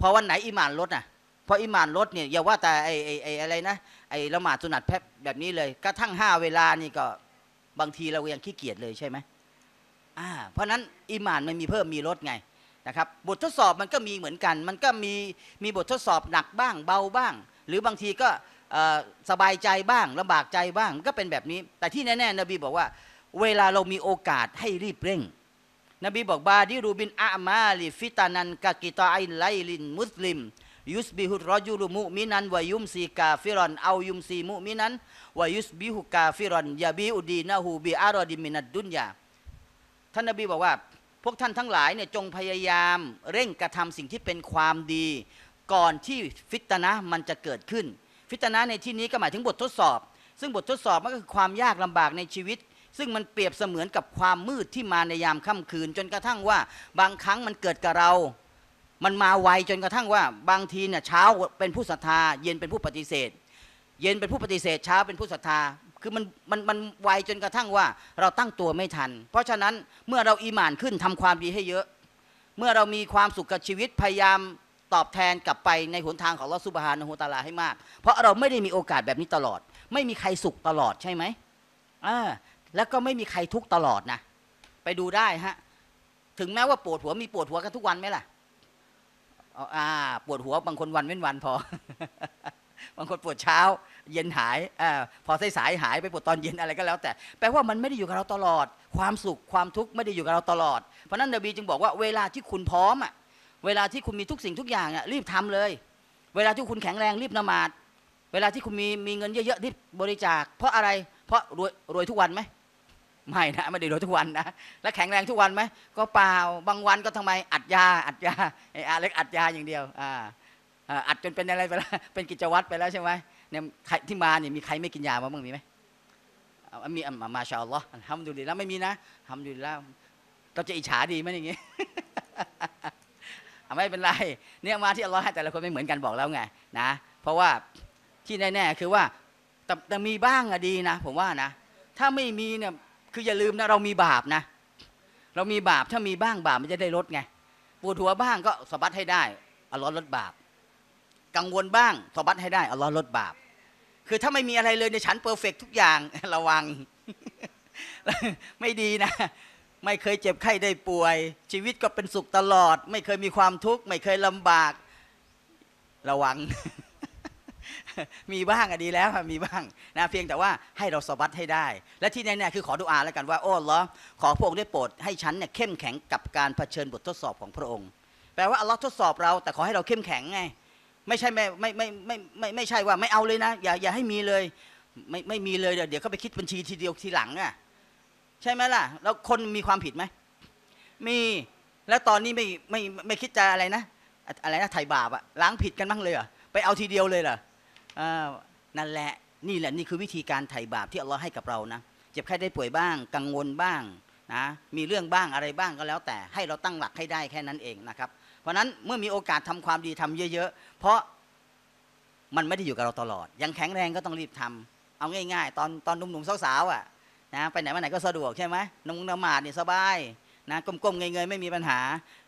พอวันไหนอิมานลดนะพออิมานลดเนี่ยอย่าว่าแต่ไอ้ไอ้อะไรนะ ไอ้ละหมาดสุนัตแพบแบบนี้เลย ก็ทั้งห้าเวลานี่ก็ บางทีเรายังขี้เกียจเลยใช่ไหมอ่าเพราะนั้นอิมานมันมีเพิ่มมีลดไงนะครับ บททดสอบมันก็มีเหมือนกัน มันก็มี มีบททดสอบหนักบ้าง เบาบ้าง หรือบางทีก็สบายใจบ้างลำบากใจบ้างก็เป็นแบบนี้ แต่ที่แน่ๆ นบีบอกว่า เวลาเรามีโอกาสให้รีบเร่งนบีบอกบาดิรูบินอามาลิฟิตานันกากิตาอินไลลินมุสลิมยุสบิฮุรอยุรุมุมินันวายุมซีกาฟิรอนเอายุมซีมุมินันวายุสบิฮุกาฟิรอนยาบีอุดีนาหูบีอารอดิมินัดดุนยาท่านนบีบอกว่าพวกท่านทั้งหลายเนี่ยจงพยายาม เร่งกระทำสิ่งที่เป็นความดี ก่อนที่ฟิตนะมันจะเกิดขึ้นฟิตนะในที่นี้ก็หมายถึงบททดสอบ ซึ่งบททดสอบมันก็คือความยากลำบากในชีวิตซึ่งมันเปรียบเสมือนกับความมืดที่มาในยามค่ำคืน จนกระทั่งว่าบางครั้งมันเกิดกับเรา มันมาไวจนกระทั่งว่า บางทีเนี่ยเช้าเป็นผู้ศรัทธา เย็นเป็นผู้ปฏิเสธ เย็นเป็นผู้ปฏิเสธเช้าเป็นผู้ศรัทธา คือมันมันมันไวจนกระทั่งว่าเราตั้งตัวไม่ทัน เพราะฉะนั้นเมื่อเราอีหมานขึ้นทำความดีให้เยอะ เมื่อเรามีความสุขกับชีวิตพยายามตอบแทนกลับไปในหนทางของลอสุบฮานะฮูตาลาให้มาก เพราะเราไม่ได้มีโอกาสแบบนี้ตลอด ไม่มีใครสุขตลอดใช่ไหมอ่าแล้วก็ไม่มีใครทุกตลอดนะไปดูได้ฮะถึงแม้ว่าปวดหัวมีปวดหัวกันทุกวันไหมล่ะอ่าปวดหัวบางคนวันเว้นวันพอ บางคนปวดเช้า เย็นหายอพอสายสายหายไปปวดตอนเย็นอะไรก็แล้ว แต่แปลว่ามันไม่ได้อยู่กับเราตลอด ความสุขความทุกข์ไม่ได้อยู่กับเราตลอดเพราะนั้นนบีจึงบอกว่าเวลาที่คุณพร้อมอ่ะ เวลาที่คุณมีทุกสิ่งทุกอย่างอ่ะ รีบทำเลย เวลาที่คุณแข็งแรงรีบนมาดเวลาที่คุณมีมีเงินเยอะๆรีบบริจาค เพราะอะไรเพราะรวยรวยทุกวันไหมไม่นะ ไม่ได้โดยทุกวันนะ แล้วแข็งแรงทุกวันไหมก็เปล่าบางวันก็ทำไมอัดยาอัดยาไอ้อาเล็กอัดยาอย่างเดียว อ่าอัดจนเป็นอะไรไปแล้วเป็นกิจวัตรไปแล้วใช่ไหมเนี่ยใครที่มาเนี่ยมีใครไม่กินยาบ้างมีไหมมีมามาชาอัลลอฮ์ทำดูดีแล้วไม่มีนะทำดูดีแล้วเราจะอิจฉาดีไหมอย่างงี้ไม่เป็นไรเนี่ยมาที่อัลลอฮ์ให้แต่ละคนไม่เหมือนกันบอกแล้วไง นะ เพราะว่าที่แน่ๆคือว่าแต่แต่มีบ้างอะดีนะผมว่านะถ้าไม่มีเนี่ยคืออย่าลืมนะเรามีบาปนะเรามีบาป ถ้ามีบ้างบาปมันจะได้ลดไงปวดหัวบ้างก็สะบัดให้ได้อัลลอฮ์ลดบาป กังวลบ้างสะบัดให้ได้อัลลอฮ์ลดบาป คือถ้าไม่มีอะไรเลยในฉันเพอร์เฟกทุกอย่างระวัง ไม่ดีนะไม่เคยเจ็บไข้ได้ป่วย ชีวิตก็เป็นสุขตลอด ไม่เคยมีความทุกข์ไม่เคยลำบาก ระวังมีบ้างอะดีแล้วมีบ้างนะเพียงแต่ว่าให้เราสวัสดให้ได้ และที่แน่ๆคือขอดุอาแล้วกันว่าโอ้ลอขอพระองค์ได้โปรดให้ฉันเนี่ยเข้มแข็งกับการเผชิญบททดสอบของพระองค์แปลว่าอัลลอฮ์ทดสอบเรา แต่ขอให้เราเข้มแข็งไง ไม่ใช่ไม่ไม่ไม่ไม่ไม่ไม่ใช่ว่าไม่เอาเลยนะ อย่าอย่าให้มีเลยไม่ไม่มีเลย เดี๋ยวเดี๋ยวเขาไปคิดบัญชีทีเดียวทีหลังอะใช่ไหมล่ะ แล้วคนมีความผิดไหมมีแล้วตอนนี้ไม่ไม่ไม่คิดจะอะไรนะอะไรนะไถ่บาปอะล้างผิดกันบ้างเลยอะไปเอาทีเดียวเลยเหรอนั่นแหละนี่แหละนี่คือวิธีการไถ่บาปที่อัลลอฮ์ให้กับเรานะเจ็บไข้ได้ป่วยบ้าง กังวลบ้างนะ มีเรื่องบ้างอะไรบ้างก็แล้ว แต่ให้เราตั้งหลักให้ได้แค่นั้นเองนะครับ เพราะนั้นเมื่อมีโอกาสทำความดีทำเยอะ ๆ เพราะมันไม่ได้อยู่กับเราตลอด ยังแข็งแรงก็ต้องรีบทำ เอาง่าย ๆ ตอนตอนหนุ่มๆสาวๆอ่ะนะไปไหนมาไหนก็สะดวกใช่ไหมนงนมาดเนี่ยสบาย นะก้มๆเงยๆไม่มีปัญหา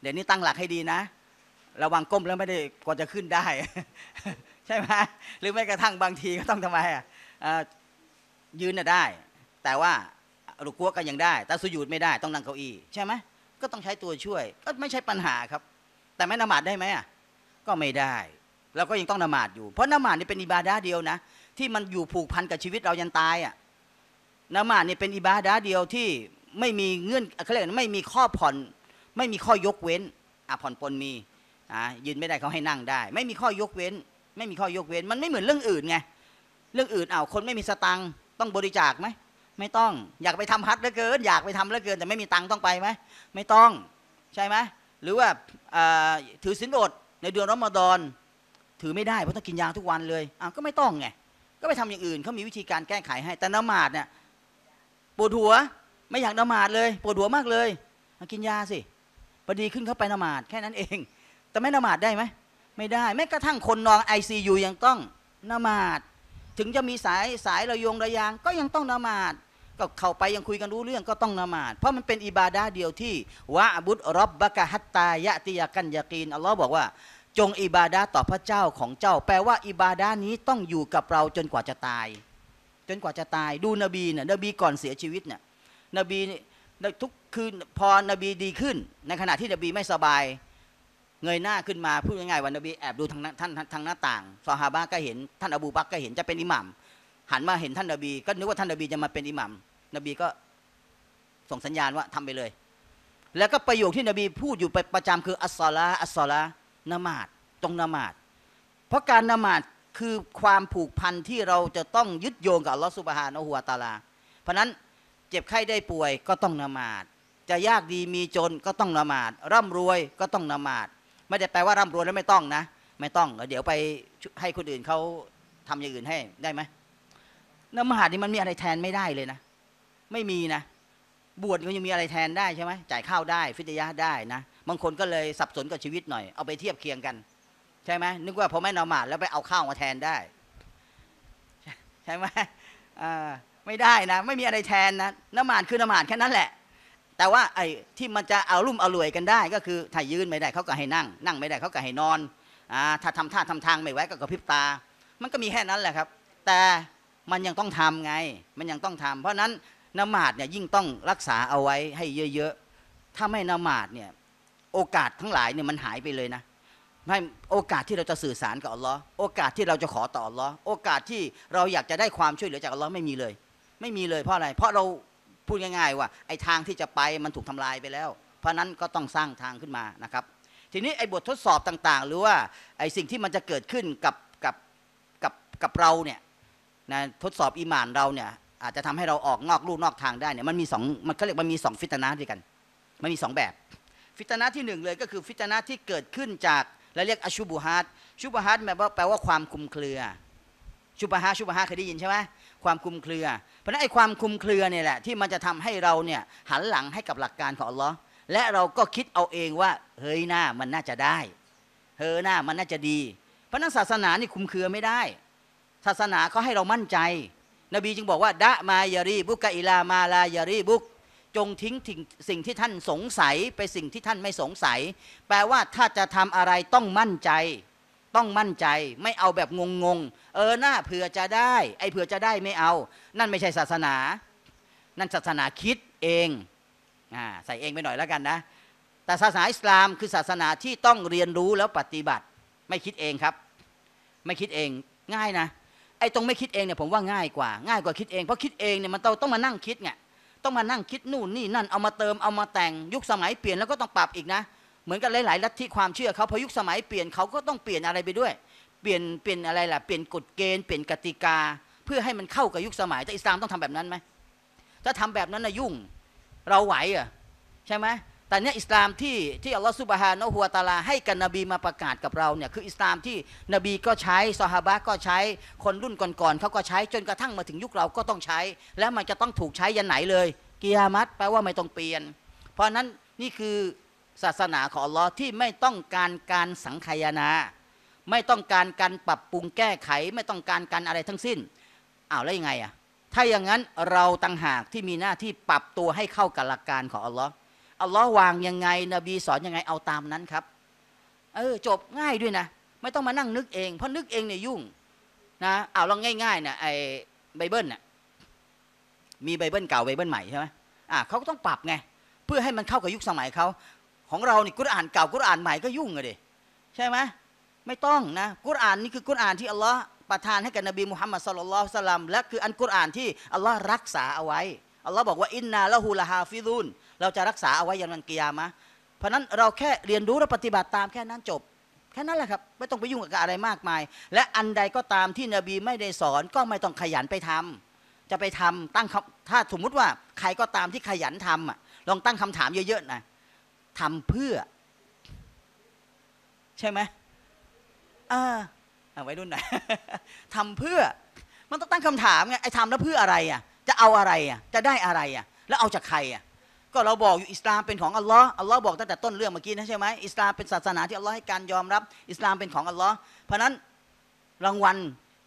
เดี๋ยวนี้ตั้งหลักให้ดีนะระวังก้มแล้วไม่ได้กว่าจะขึ้นได้ใช่ไหมหรือแม้กระทั่งบางทีก็ต้องทำไมอ่ะยืนน่ะได้ แต่ว่าลูกกัวก็ยังได้ แต่สุยุดไม่ได้ ต้องนั่งเก้าอี้ใช่ไหมก็ต้องใช้ตัวช่วย ก็ไม่ใช่ปัญหาครับ แต่ไม่นมาดได้ไหมอ่ะ ก็ไม่ได้เราก็ยังต้องนมาดอยู่ เพราะนมาดนี่เป็นอิบาดาเดียวนะ ที่มันอยู่ผูกพันกับชีวิตเรายันตายอ่ะนมาดนี่เป็นอิบาดาเดียวที่ไม่มีเงื่อนเขาเรียกไม่มีข้อผ่อน ไม่มีข้อยกเว้นอ่ะผ่อนปลนมีอ่ะยืนไม่ได้เขาให้นั่งได้ ไม่มีข้อยกเว้นไม่มีข้อยกเว้นมันไม่เหมือนเรื่องอื่นไงเรื่องอื่นเอาคนไม่มีสตังค์ต้องบริจาคไหมไม่ต้องอยากไปทำฮัทเลือเกินอยากไปทำเลือเกินแต่ไม่มีตังค์ต้องไปไหมไม่ต้องใช่ไหมหรือว่าถือสินอดในเดือนรอมฎอนถือไม่ได้เพราะต้องกินยาทุกวันเลยอ้าวก็ไม่ต้องไงก็ไปทำอย่างอื่นเขามีวิธีการแก้ไขให้แต่นมาดเนี่ยปวดหัวไม่อยากนมาดเลยปวดหัวมากเลยกินยาสิพอดีขึ้นเขาไปนมาดแค่นั้นเอง แต่ไม่นมาดได้ไหมไม่ได้แม้กระทั่งคนนอนไอซียูยังต้องนมาดถึงจะมีสายสายระยงระยางก็ยังต้องนมาดก็เข้าไปยังคุยกันรู้เรื่องก็ต้องนมาดเพราะมันเป็นอิบาดาเดียวที่วะบุตรรบบะกะฮัตตายะติยากันยากีนอัลลอฮ์บอกว่า จงอิบาดาต่อพระเจ้าของเจ้า แปลว่าอิบาดานี้ ต้องอยู่กับเราจนกว่าจะตาย จนกว่าจะตายดูนบีเนี่ยนบีก่อนเสียชีวิตเนี่ยนบีทุกคืนพอนบีดีขึ้น ในขณะที่นบีไม่สบายเงยหน้าขึ้นมาพูดง่ายๆวันนบีแอบดูทางท่านทางหน้าต่างซอฮาบะก็เห็นท่านอบูบักก็เห็นจะเป็นอิหมัมหันมาเห็นท่านนบีก็นึกว่าท่านนบีจะมาเป็นอิหมัมนบีก็ส่งสัญญาณว่าทำไปเลย แล้วก็ประโยคที่นบีพูดอยู่ประจำคือ อัสซอลาอัสซอลานมาดตรงนมาดเพราะการนมาดคือความผูกพันที่เราจะต้องยึดโยงกับอัลลอฮฺสุบฮานะฮัวตาลา เพราะนั้นเจ็บไข้ได้ป่วยก็ต้องนมาดจะยากดีมีจนก็ต้องนมาดร่ำรวยก็ต้องนมาดไม่ได้แปลว่าร่ำรวยแล้วไม่ต้องนะไม่ต้องเดี๋ยวไปให้คนอื่นเขาทำอย่างอื่นให้ได้ไหมน้ำมหาดนี่มันมีอะไรแทนไม่ได้เลยนะ ไม่มีนะ บวชก็ยังมีอะไรแทนได้ใช่ไหมจ่ายข้าวได้ฟิตยะได้นะบางคนก็เลยสับสนกับชีวิตหน่อยเอาไปเทียบเคียงกันใช่ไหมนึกว่าพอแม่นอมาดแล้วไปเอาข้าวมาแทนได้ ใช่ไหมไม่ได้นะไม่มีอะไรแทนนะน้ำมานคือน้ำมานแค่นั้นแหละแต่ว่าไอ้ที่มันจะเอารุ่มเอารวยกันได้ ก็คือถ้ายืนไม่ได้เขาก็ให้นั่ง นั่งไม่ได้เขาก็ให้นอนอ่าถ้าทำท่าทำทางไม่ไหวก็กระพริบตา มันก็มีแค่นั้นแหละครับ แต่มันยังต้องทำไงมันยังต้องทำ เพราะนั้นนมาดเนี่ยยิ่งต้องรักษาเอาไว้ให้เยอะ ๆ ถ้าไม่นมาดเนี่ยโอกาสทั้งหลายเนี่ยมันหายไปเลยนะไม่โอกาสที่เราจะสื่อสารกับอัลลอฮ์โอกาสที่เราจะขอต่ออัลลอฮ์โอกาสที่เราอยากจะได้ความช่วยเหลือจากอัลลอฮ์ไม่มีเลย ไม่มีเลยเพราะอะไร เพราะเราพูดง่ายๆว่าไอ้ทางที่จะไปมันถูกทำลายไปแล้ว เพราะนั้นก็ต้องสร้างทางขึ้นมานะครับทีนี้ไอ้บททดสอบต่างๆ หรือว่าไอ้สิ่งที่มันจะเกิดขึ้นกับกับกับกับเราเนี่ยนะทดสอบอิมานเราเนี่ยอาจจะทำให้เราออกนอกลู่นอกทางได้เนี่ยมันมีสองมันเขาเรียกมันมีสองฟิตนะด้วยกันมันมีสองแบบ ฟิตนะที่หนึ่งเลยก็คือฟิตนะที่เกิดขึ้นจากเราเรียกอชุบูฮัดชุบูฮัดแปลว่าแปลว่าความคุมเครือ ชุบะฮะชุบะฮะเคยได้ยินใช่ไหมความคุมเครือ เพราะนั้นไอ้ความคุมเครือเนี่ยแหละที่มันจะทำให้เราเนี่ยหันหลังให้กับหลักการของอัลลอฮ์และเราก็คิดเอาเองว่า เฮ้ยหน้า มันน่าจะได้ เฮ้ยหน้ามันน่าจะดี เพราะนั้นศาสนานี่คุมเครือไม่ได้ ศาสนาเขาให้เรามั่นใจ นบีจึงบอกว่าดะมายารีบุกกะอิลามาลายารีบุก จงทิ้งสิ่งที่ท่านสงสัย ไปสิ่งที่ท่านไม่สงสัย แปลว่าถ้าจะทำอะไรต้องมั่นใจ ต้องมั่นใจ ไม่เอาแบบงงเออหน้าเผื่อจะได้ไอ้เผื่อจะได้ไม่เอา นั่นไม่ใช่ศาสนา นั่นศาสนาคิดเองอ่าใส่เองไปหน่อยแล้วกันนะ แต่ศาสนาอิสลามคือศาสนาที่ต้องเรียนรู้แล้วปฏิบัติ ไม่คิดเองครับ ไม่คิดเองง่ายนะ ไอ้ตรงไม่คิดเองเนี่ยผมว่าง่ายกว่า ง่ายกว่าคิดเองเพราะคิดเองเนี่ยมันต้องต้องมานั่งคิดไงต้องมานั่งคิดนู่นนี่ นั่นเอามาเติมเอามาแต่งยุคสมัยเปลี่ยนแล้วก็ต้องปรับอีกนะ เหมือนกันหลายๆลัทธิความเชื่อเขาพอยุคสมัยเปลี่ยนเขาก็ต้องเปลี่ยนอะไรไปด้วยปลี่ยนเปลี่ยนอะไรล่ะเปลี่ยนกฎเกณฑ์เปลี่ยนกติกา เพื่อให้มันเข้ากับยุคสมัย แต่อิสลามต้องทำแบบนั้นไหมถ้าทำแบบนั้นนะยุ่ง เราไหวอ่ะใช่ไหมแต่เนี้ยอิสลามที่ ที่อัลลอฮฺสุบฮานะฮุวตาลาให้กับนบีมาประกาศกับเราเนี่ยคืออิสลามที่นบีก็ใช้ซอฮาบะก็ใช้คนรุ่นก่อนๆเขาก็ใช้จนกระทั่งมาถึงยุคเราก็ต้องใช้ แล้วมันจะต้องถูกใช้ยันไหนเลยกิยามัตแปลว่าไม่ต้องเปลี่ยน เพราะนั้นนี่คือศาสนาของอัลลอฮ์ที่ไม่ต้องการการสังขยานาไม่ต้องการการปรับปรุงแก้ไขไม่ต้องการการอะไรทั้งสิ้นอ้าวแล้วยังไง อ่ะ ถ้าอย่างนั้นเราต่างหากที่มีหน้าที่ปรับตัวให้เข้ากับหลักการของอัลลอฮ์อัลลอฮ์วางยังไง นบีสอนยังไงเอาตามนั้นครับ เออจบง่ายด้วยนะ ไม่ต้องมานั่งนึกเอง เพราะนึกเองเนี่ยยุ่ง นะเอาลองง่ายๆนะไอ้ไบเบิลน่ะมีไบเบิลเก่าไบเบิลใหม่ใช่ไหมอ่าเขาก็ต้องปรับไง เพื่อให้มันเข้ากับยุคสมัยเขาของเรานี่กุรอ่านเก่ากุรอ่านใหม่ก็ยุ่งเลยใช่ไหมไม่ต้องนะ กุรอานนี่คือกุรอานที่อัลลอฮ์ประทานให้กับนบีมุฮัมมัดสุลลัลสลัมและคืออันกุรอานที่อัลลอฮ์รักษาเอาไว้อัลลอฮ์บอกว่าอินนาละฮูละฮาฟิรุนเราจะรักษาเอาไว้ยันวันกิยามะเพราะนั้นเราแค่เรียนรู้และปฏิบัติตามแค่นั้นจบ แค่นั้นแหละครับ ไม่ต้องไปยุ่งกับอะไรมากมาย และอันใดก็ตามที่นบีไม่ได้สอน ก็ไม่ต้องขยันไปทำ จะไปทำตั้งถ้าสมมุติว่า ใครก็ตามที่ขยันทำอ่ะลองตั้งคำถามเยอะๆนะ ทำเพื่อ ใช่ไหมอาไว้รุ่นไหนทำเพื่อมันต้องตั้งคำถามไงไอ้ทำแล้วเพื่ออะไรอ่ะจะเอาอะไรอ่ะจะได้อะไรอ่ะแล้วเอาจากใครอ่ะก็เราบอกอยู่อิสลามเป็นของอัลลอฮ์อัลลอฮ์บอกตั้งแต่ต้นเรื่องเมื่อกี้นะใช่ไหมอิสลามเป็นศาสนาที่อัลลอฮ์ให้การยอมรับอิสลามเป็นของอัลลอฮ์เพราะนั้นรางวัล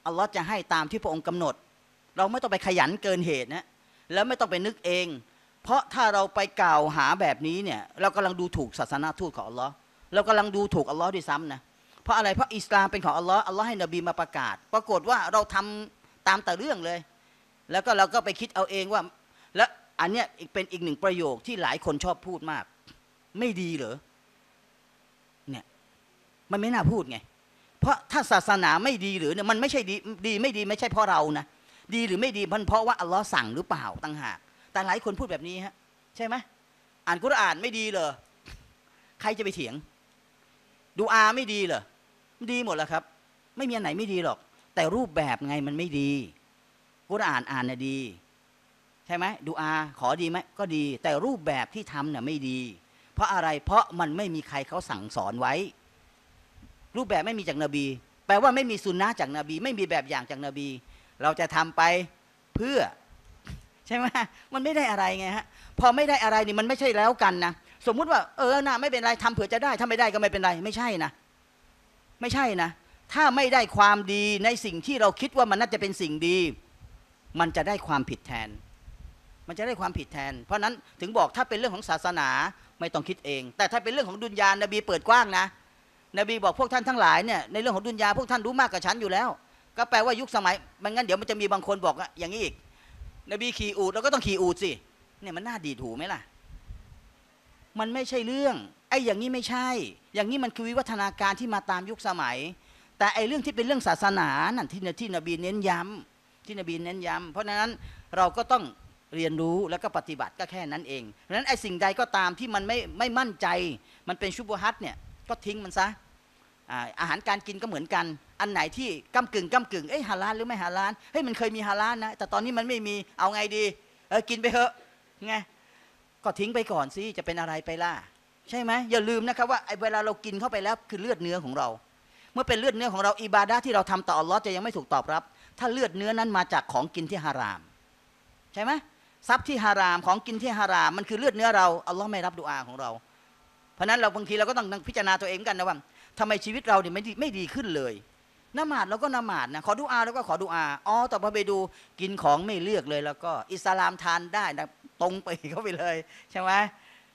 อัลลอฮ์จะให้ตามที่พระองค์กำหนด เราไม่ต้องไปขยันเกินเหตุนะแล้วไม่ต้องไปนึกเอง เพราะถ้าเราไปกล่าวหาแบบนี้เนี่ยเรากำลังดูถูกศาสนาทูตของอัลลอฮ์เรากำลังดูถูกอัลลอฮ์ด้วยซ้ำนะพราะอะไร เพราะอิสลาม เป็นของอัลลอฮ์อัลลอฮ์ให้นบีมาประกาศปรากฏว่าเราทำตามแต่เรื่องเลย แล้วก็เราก็ไปคิดเอาเองว่า และอันเนี้ยเป็นอีกหนึ่งประโยคที่หลายคนชอบพูดมาก ไม่ดีเหรอเนี่ยมันไม่น่าพูดไง เพราะถ้าศาสนาไม่ดีหรือเนี่ยมันไม่ใช่ดีดีไม่ดีไม่ใช่เพราะเรานะ ดีหรือไม่ดีมันเพราะว่าอัลลอฮ์สั่งหรือเปล่าต่างหากแต่หลายคนพูดแบบนี้ฮะใช่ไหมอ่านกุรอานไม่ดีเหรอใครจะไปเถียงดูอาไม่ดีเหรอดีหมดแล้วครับ ไม่มีอันไหนไม่ดีหรอก แต่รูปแบบไงมันไม่ดีกูออานอ่านน่ะดี ใช่ไหมดูอา ขอดีไหมก็ดี แต่รูปแบบที่ทำน่ยไม่ดี เพราะอะไร เพราะมันไม่มีใครเขาสั่งสอนไว้ รูปแบบไม่มีจากนบี แปลว่าไม่มีสุนนะจากนบี ไม่มีแบบอย่างจากนบี เราจะทำไปเพื่อ ใช่ไหมมันไม่ได้อะไรไงฮะพอไม่ได้อะไรนี่มันไม่ใช่แล้วกันนะสมมุติว่า เออนะไม่เป็นไรทำเผื่อจะได้ถ้าไม่ได้ก็ไม่เป็นไร ไม่ใช่นะไม่ใช่นะ ถ้าไม่ได้ความดีในสิ่งที่เราคิดว่ามันน่าจะเป็นสิ่งดี มันจะได้ความผิดแทน มันจะได้ความผิดแทน เพราะนั้นถึงบอกถ้าเป็นเรื่องของศาสนาไม่ต้องคิดเอง แต่ถ้าเป็นเรื่องของดุนยานบีเปิดกว้างนะ นบีบอกพวกท่านทั้งหลายเนี่ย ในเรื่องของดุนยาพวกท่านรู้มากกว่าฉันอยู่แล้ว ก็แปลว่ายุคสมัยมันงั้นเดี๋ยวมันจะมีบางคนบอกอย่างนี้อีก นบีขี่อูดเราก็ต้องขี่อูดสิ เนี่ยมันน่าดีถูไหมล่ะ มันไม่ใช่เรื่องไอ้อย่างนี้ไม่ใช่ อย่างนี้มันคือวิวัฒนาการที่มาตามยุคสมัย แต่ไอ้เรื่องที่เป็นเรื่องศาสนา นั่นที่ที่นบีเน้นย้ำ ที่นบีเน้นย้ำ เพราะฉะนั้นเราก็ต้องเรียนรู้แล้วก็ปฏิบัติก็แค่นั้นเอง เพราะฉะนั้นไอ้สิ่งใดก็ตามที่มันไม่ไม่มั่นใจ มันเป็นชุบฮัตเนี่ย ก็ทิ้งมันซะอาหารการกินก็เหมือนกัน อันไหนที่ก้ากึ่งก้ากึ่งเอ้ยฮาลาลหรือไม่ฮาลาลเฮ้ยมันเคยมีฮาลาลนะ แต่ตอนนี้มันไม่มี เอาไงดีเออกินไปเถอะ ไง ก็ทิ้งไปก่อนสิจะเป็นอะไรไปล่ะใช่ไหมอย่าลืมนะครับว่าเวลาเรากินเข้าไปแล้วคือเลือดเนื้อของเรา เมื่อเป็นเลือดเนื้อของเราอิบาดะที่เราทำต่ออัลลอฮ์จะยังไม่ถูกตอบรับ ถ้าเลือดเนื้อนั้นมาจากของกินที่ฮาราม ใช่ไหมทรัพย์ที่ฮารามของกินที่ฮารามมันคือเลือดเนื้อ เราอัลลอฮ์ไม่รับดุอาของเรา เพราะนั้นเราบางทีเราก็ต้องพิจารณาตัวเองกันนะว่าทำไมชีวิตเราเนี่ยไม่ดีไม่ดีขึ้นเลย นมาดเราก็นมาดนะขอดูอาแล้วก็ขอดูอาอ๋อต่อพอไปดูกินของไม่เลือกเลย แล้วก็อิสลามทานได้นะตรงไปเข้าไปเลย ใช่ไหม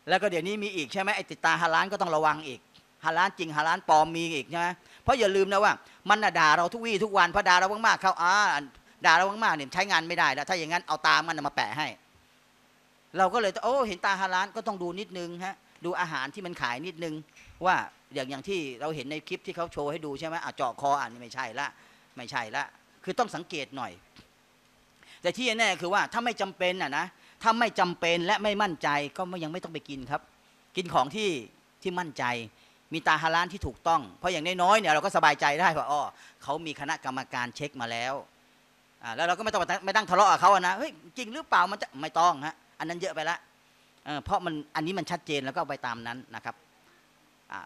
แล้วก็เดี๋ยวนี้มีอีกใช่ไหมไอ้ติดตาฮาล้านก็ต้องระวังอีกฮาล้านจริงฮาล้านปลอมมีอีกใช่ไหมเพราะอย่าลืมนะว่า มันด่าเราทุกวี่ทุกวันพอด่าเรามากๆเขาอ่าด่าเรามากๆเนี่ยใช้งานไม่ได้แล้วถ้าอย่างนั้นเอาตามันมาแปะให้ เราก็เลย โอ้เห็นตาฮาล้านก็ต้องดูนิดนึงฮะดูอาหารที่มันขายนิดนึง ว่าอย่างอย่างที่เราเห็นในคลิปที่เขาโชว์ให้ ดูใช่ไหมอ่ะเจาะคออ่านไม่ใช่ละไม่ใช่ละ คือต้องสังเกตหน่อย แต่ที่แน่คือว่าถ้าไม่จำเป็นอ่ะนะถ้าไม่จำเป็นและไม่มั่นใจก็ยังไม่ต้องไปกินครับ กินของที่ที่มั่นใจ มีตาฮาลานที่ถูกต้อง เพราะอย่างน้อยๆเนี่ยเราก็สบายใจได้ว่าอ๋อเขามีคณะกรรมการเช็คมาแล้วอ่าแล้วเราก็ไม่ต้องไม่ตั้งทะเลาะกับเขาอะนะเฮ้ยจริงหรือเปล่ามันจะไม่ต้องฮะอันนั้นเยอะไปละเพราะมันอันนี้มันชัดเจนแล้วก็ไปตามนั้นนะครับ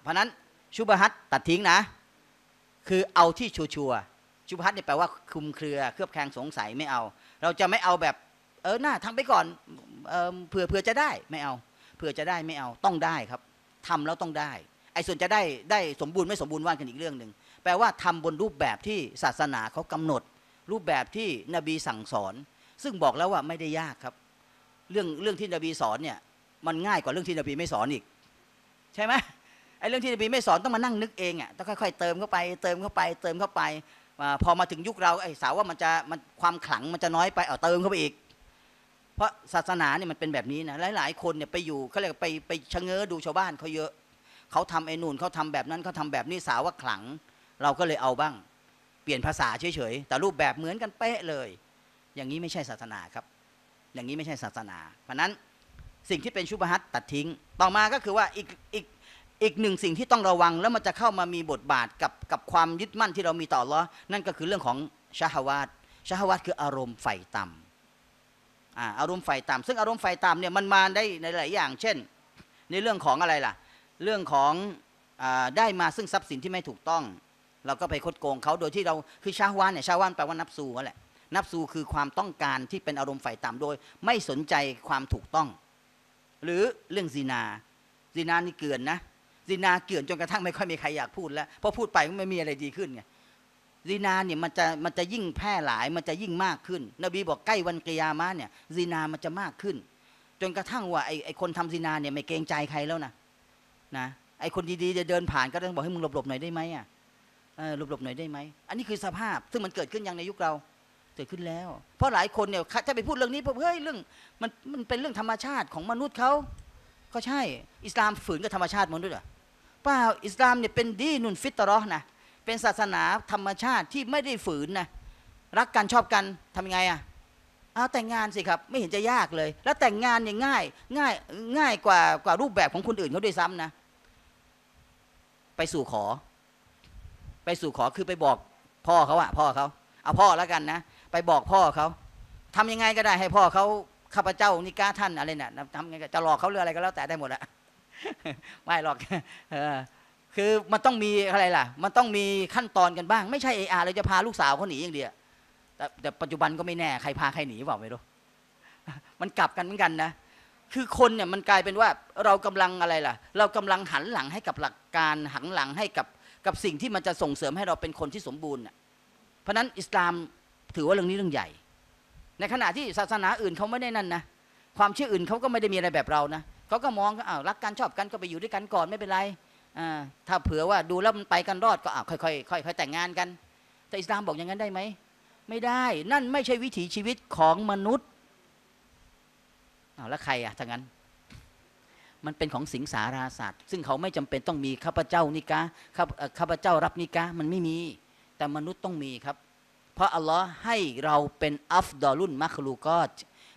เพราะนั้นชุบฮัตตัดทิ้งนะ คือเอาที่ชัวชัวชุบฮัตเนี่ยแปลว่าคุมเครือ เครือบแคลงสงสัยไม่เอา เราจะไม่เอาแบบเออหน้าทำไปก่อนเออเผื่อเผื่อจะได้ไม่เอา เผื่อจะได้ไม่เอา ต้องได้ครับ ทำแล้วต้องได้ ไอ้ส่วนจะได้ได้สมบูรณ์ไม่สมบูรณ์ว่ากันอีกเรื่องหนึ่ง แปลว่า ทำบนรูปแบบที่ศาสนาเขากำหนด รูปแบบที่นบีสั่งสอน ซึ่งบอกแล้วว่าไม่ได้ยากครับ เรื่องเรื่องที่นบีสอนเนี่ยมันง่ายกว่าเรื่องที่นบีไม่สอนอีก ใช่ไหมไอ้เรื่องที่นบีไม่สอนต้องมานั่งนึกเองอ่ะ ต้องค่อยๆเติมเข้าไปเติมเข้าไป เติมเข้าไป พอมาถึงยุคเราไอ้สาวว่ามันจะมันความขลังมันจะน้อยไปเอาเติมเข้าไปอีกเพราะศาสนาเนี่ยมันเป็นแบบนี้นะหลายๆ คนเนี่ยไปอยู่เขาเรียกไปไปชะเง้อดูชาวบ้านเขาเยอะเขาทำไอ้นู่นเขาทำแบบนั้นเขาทาแบบนี้สาวว่าขลัง เราก็เลยเอาบ้าง เปลี่ยนภาษาเฉยๆแต่รูปแบบเหมือนกันเป๊ะเลย อย่างนี้ไม่ใช่ศาสนาครับ อย่างนี้ไม่ใช่ศาสนาเพราะนั้นสิ่งที่เป็นชุบฮัตตัดทิ้ง ต่อมาก็คือว่าอีกอีกอีกหนึ่งสิ่งที่ต้องระวังแล้วมันจะเข้ามามีบทบาทกับกับความยึดมั่นที่เรามีต่อรอนั่นก็คือเรื่องของชาฮวาตชาฮวาตคืออารมณ์ไฟต่ำอารมณ์ไฟต่ำซึ่งอารมณ์ไฟต่ำเนี่ยมันมาได้ในหลายอย่าง เช่น ในเรื่องของอะไรล่ะ เรื่องของอได้มาซึ่งทรัพย์สินที่ไม่ถูกต้อง เราก็ไปคดโกงเขาโดยที่เราคือชาวานเนี่ยชาวานแปลว่านับสูนั่นแหละนับสูคือความต้องการที่เป็นอารมณ์ไฟต่ำโดย ไม่สนใจความถูกต้อง หรือเรื่องซีนาซีนานี่เกินนะซีนาเกินจนกระทั่งไม่ค่อยมีใครอยากพูดแล้วเพราะพูดไปก็ไม่มีอะไรดีขึ้นไงซีนาเนี่ยมันจะมันจะยิ่งแพร่หลายมันจะยิ่งมากขึ้น นบีบอกใกล้วันกิยามะเนี่ยซีนามันจะมากขึ้น จนกระทั่งว่าไอ้ไอ้คนทำซีนาเนี่ยไม่เกรงใจใครแล้วนะนะไอ้คนดีๆจะเดินผ่านก็ต้องบอกให้มึงหลบๆหน่อยได้ไหมอ่ะหลบๆหน่อยได้ไหมอันนี้คือสภาพซึ่งมันเกิดขึ้นยังในยุคเรา เกิดขึ้นแล้ว เพราะหลายคนเนี่ยถ้าไปพูดเรื่องนี้เฮ้ยเรื่องมันมันเป็นเรื่องธรรมชาติของมนุษย์เขาก็ใช่ อิสลามฝืนกับธรรมชาติมนุษย์เหรอเปล่าอิสลามเนี่ยเป็นดีนุนฟิตรอนะเป็นศาสนาธรรมชาติที่ไม่ได้ฝืนนะรักกันชอบกันทำยังไง อ่ะเอาแต่งงานสิครับ ไม่เห็นจะยากเลย แล้วแต่งงานเนี่ยง่าย ง่ายง่ายกว่ากว่ารูปแบบของคนอื่นเขาด้วยซ้ำนะไปสู่ขอ ไปสู่ขอคือไปบอก พ่อเขาอะพ่อเขาเอาพ่อแล้วกันนะไปบอกพ่อเขาทำยังไง ก็ได้ ให้พ่อเขาข้าพเจ้านิก้าท่านอะไรเนี่ยทำยังไงจะหลอกเขาเรื่องอะไรก็แล้วแต่ได้หมดอะไม่หลอกคือมันต้องมีอะไรล่ะ มันต้องมีขั้นตอนกันบ้างไม่ใช่เออเราจะพาลูกสาวเขาหนีอย่างเดียวแต่แต่ปัจจุบันก็ไม่แน่ ใครพาใครหนีเปล่าไม่รู้ มันกลับกันเหมือนกันนะคือคนเนี่ยมันกลายเป็นว่าเรากำลังอะไรล่ะ เรากำลังหันหลังให้กับหลักการหันหลังให้กับกับสิ่งที่มันจะส่งเสริมให้เราเป็นคนที่สมบูรณ์เพราะนั้นอิสลามถือว่าเรื่องนี้เรื่องใหญ่ ในขณะที่ศาสนาอื่นเขาไม่ได้นั่นนะ ความเชื่ออื่นเขาก็ไม่ได้มีอะไรแบบเรานะเขาก็มองอ้าวรักกันชอบกันก็ไปอยู่ด้วยกันก่อนไม่เป็นไรถ้าเผื่อว่าดูแล้วมันไปกันรอดก็ค่อยค่อยค่อยๆอยแต่งงานกัน แต่อิสลามบอกอย่างนั้นได้ไหม ไม่ได้ นั่นไม่ใช่วิถีชีวิตของมนุษย์แล้วใครอะถ้างั้น มันเป็นของสิงสาราศาสตร์ซึ่งเขาไม่จำเป็นต้องมี ข้าพเจ้านิกข้าข้าพเจ้ารับนิกามันไม่มี แต่มนุษย์ต้องมีครับ เพราะอัลลอฮ์ให้เราเป็น อัฟดอลุนมัคลูกอต